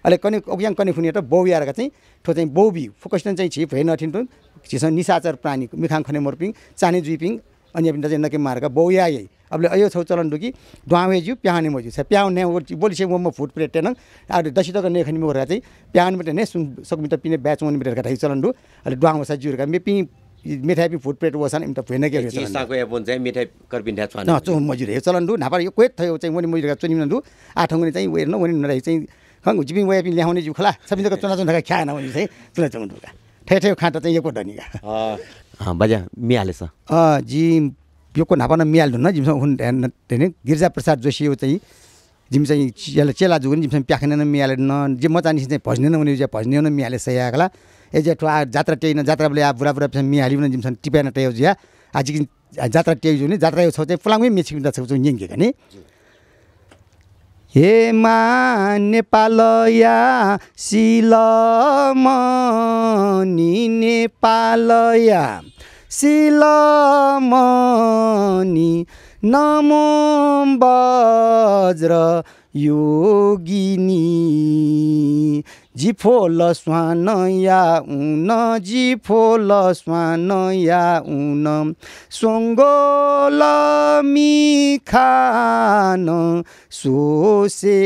अहिले कन् उ्याङ त बाउ चाहिँ ठो चाहिँ बौबी फोकसन चाहिँ छिप हे नठिन्टुङ छिसन निसाचार प्राणी मिखाङ खने मर्पिङ चाने जुइपिङ अनि अब दाजे नके मार्ग बोया आई अब अयो छौ चलन डुकी दुआवे ज्यू प्याहाने मोजु छ प्याउने बोली से म फुट प्लेट टेन आडु दसी तक नेखनी मोर चाहिँ प्याहान मिटे ने सुन सकमि त पिने ब्याच मोन मिटे गठाइ चलन डु अहिले दुआङ छ ज्यूरका मे पि मिठाई पि फुट प्लेट वसन इम त फेन के चलन साको एपोन चाहिँ न मजुर हे चलन डु नापा यो कोही थयो चाहिँ मैले मजुरका चुनिन न डु आठङने चाहिँ हेर्नु न वनि नराइ चाहिँ खङ जिपिङ वया पि ल्याउने खोला सबै जग्गा चना चना खाएन भने चाहिँ चुना चुनाउनु ठेठ ठे चाहिँ यो कोडनीका बजा बाजा मिहाले छ जी यो को नापान मिहाल्नु न जिमसँग गिरिजा प्रसाद जोशी यो चाहिँ जिम चाहिँ चेला चेला जुन जिमसँग मिहाले न मिहालेन जे म चाहिँ चाहिँ भज्ने उनी चाहिँ भज्ने न मिहाले सयाकला ए जे ठुवा जात्रा टेन बुढा आ पछि पिछा मिहाल्यो न जिमसँग टिपेन टेउ जिया आज जात्रा टेउ जुने जात्रा छ चाहिँ फुलाङमै मिसिङ छेउ चाहिँ नि हेमा नेपाल या सिलमनी नेपाल या सिलमनी नमो बज्र योगिनी जिफो ल स्वान या उन जिफो ल स्वान या उन सोङ्गो ल खान सोसे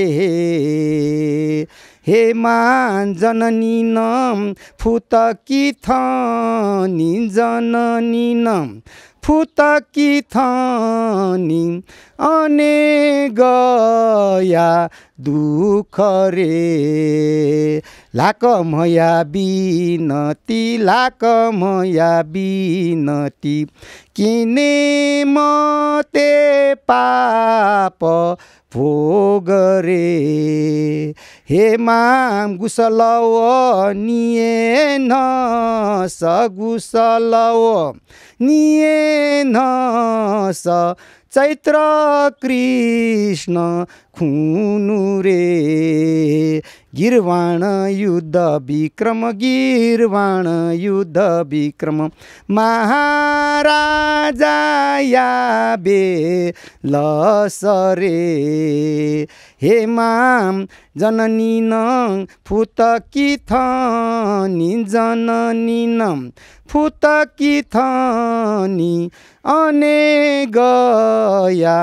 हे मान जननी नम फुतकी थनी जननी नम फुतकी थनी अने गया दुख रे लाक मया बिनती लाक मया बिनती किने मते पाप भोग रे हे माम घुसल निए न स निए न स चैत्र कृष्ण खुनु रे युद्ध विक्रम गिरवाण युद्ध विक्रम महाराजा या बे लसरे हे माम जननी न फुत कि थनी जननी न फुत कि थनी अने गया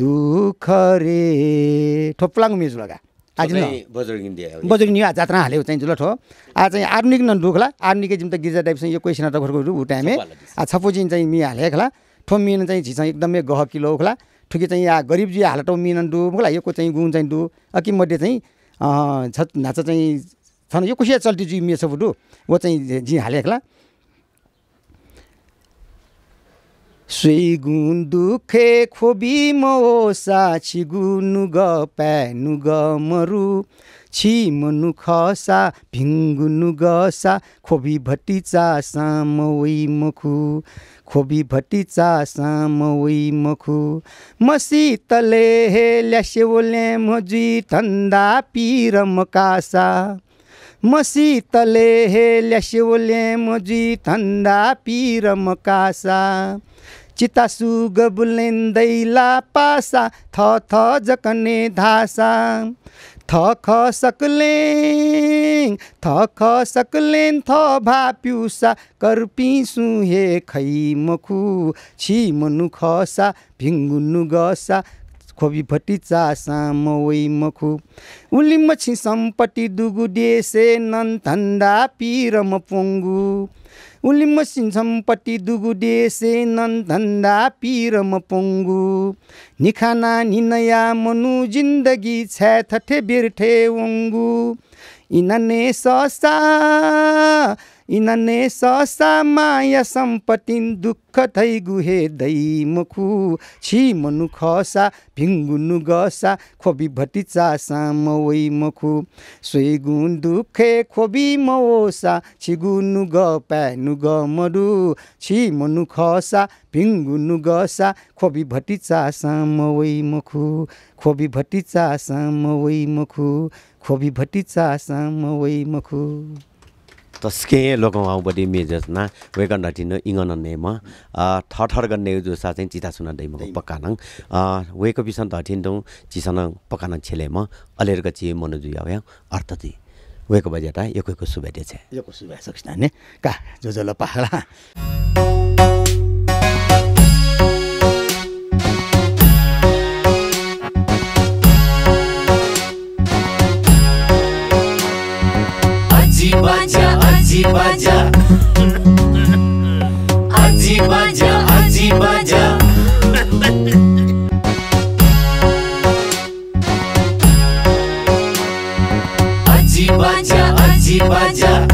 दुखरे रे मिजु लगा आज बजरिङ आज जात्रा हाल्यो चाहिँ जुल ठो आज चाहिँ आर्निक न दुखला आर्निकै जिम त गिर्जा टाइपसँग यो क्वेसन त खर्को ऊ टाइमे आ छपोजिन चाहिँ मि हाले खला ठो मिन चाहिँ झिसँग एकदमै गह किलो खला ठुकी चाहिँ या गरिबजी हाले टो मिन डु खला यो चाहिँ गुण चाहिँ डु अकि मध्ये चाहिँ छ नाच चाहिँ छन यो कुसिया चल्टी जुइ मियो सबै डु ऊ चाहिँ जी हाले खला सुइगुण दुखे खोबी मो साछि गुनुग प्यानुग मरु छिमनु खसा भिङ्गुनु गसा खोबी साम सामवै मखु खोबी साम सामवै मखु तले हे ल्यास्योले मजी थन्दा पिर मकासा तले हे ल्यास्योले मजी थन्दा पिर मकासा चितासु गबुलेन्दै पासा, थ थ जकने धासा थ ख सकलेङ थ ख सकलेन थ भा प्युसा कर्पी सुहे खै मखु छि मनु खसा भिङ्गुनु गसा खोबी भट्टी चासा मै मखु उली मछि सम्पट्टि दुगु देसे, नन धन्दा पिरम पोङ्गु उलिम सिन सम्पत्ति दुगुडे से पिर म पोङ्गु निखाना निनया मनु जिन्दगी छ्याथे बिर्ठे ओङ्गु इनने ससा इनने ससा माया सम्पत्ति दुःख थै गुहे दै मुखु छि मनु खसा भिङ्गुनु गसा खोबी भतिचा साम वै मुखु सोइ गुण दुखे खोबी मओसा छिगुनु ग प्यानु ग मरु छि मनु खसा भिङ्गुनु गसा खोबी भतिचा साम वै मुखु खोबी भतिचा साम वै मुखु खोबी भटिचा साम वै मखु तस्के लोकौँ बडी मेजसना वेगन ढटिन इङ्गन नेम थर गर्ने सा चाहिँ चिता सुना दैम पक्कानङ वेको बिसन ढटिन दौँ चिसन पकान छेलेम अलेर ची मनोजुया या अर्थ ती वेको बजेटा योको सुबेटे छ योको सुबे सक्छ ने का जो जो ल पाला Aji baja, aji baja Aji baja, aji baja Aji baja, aji baja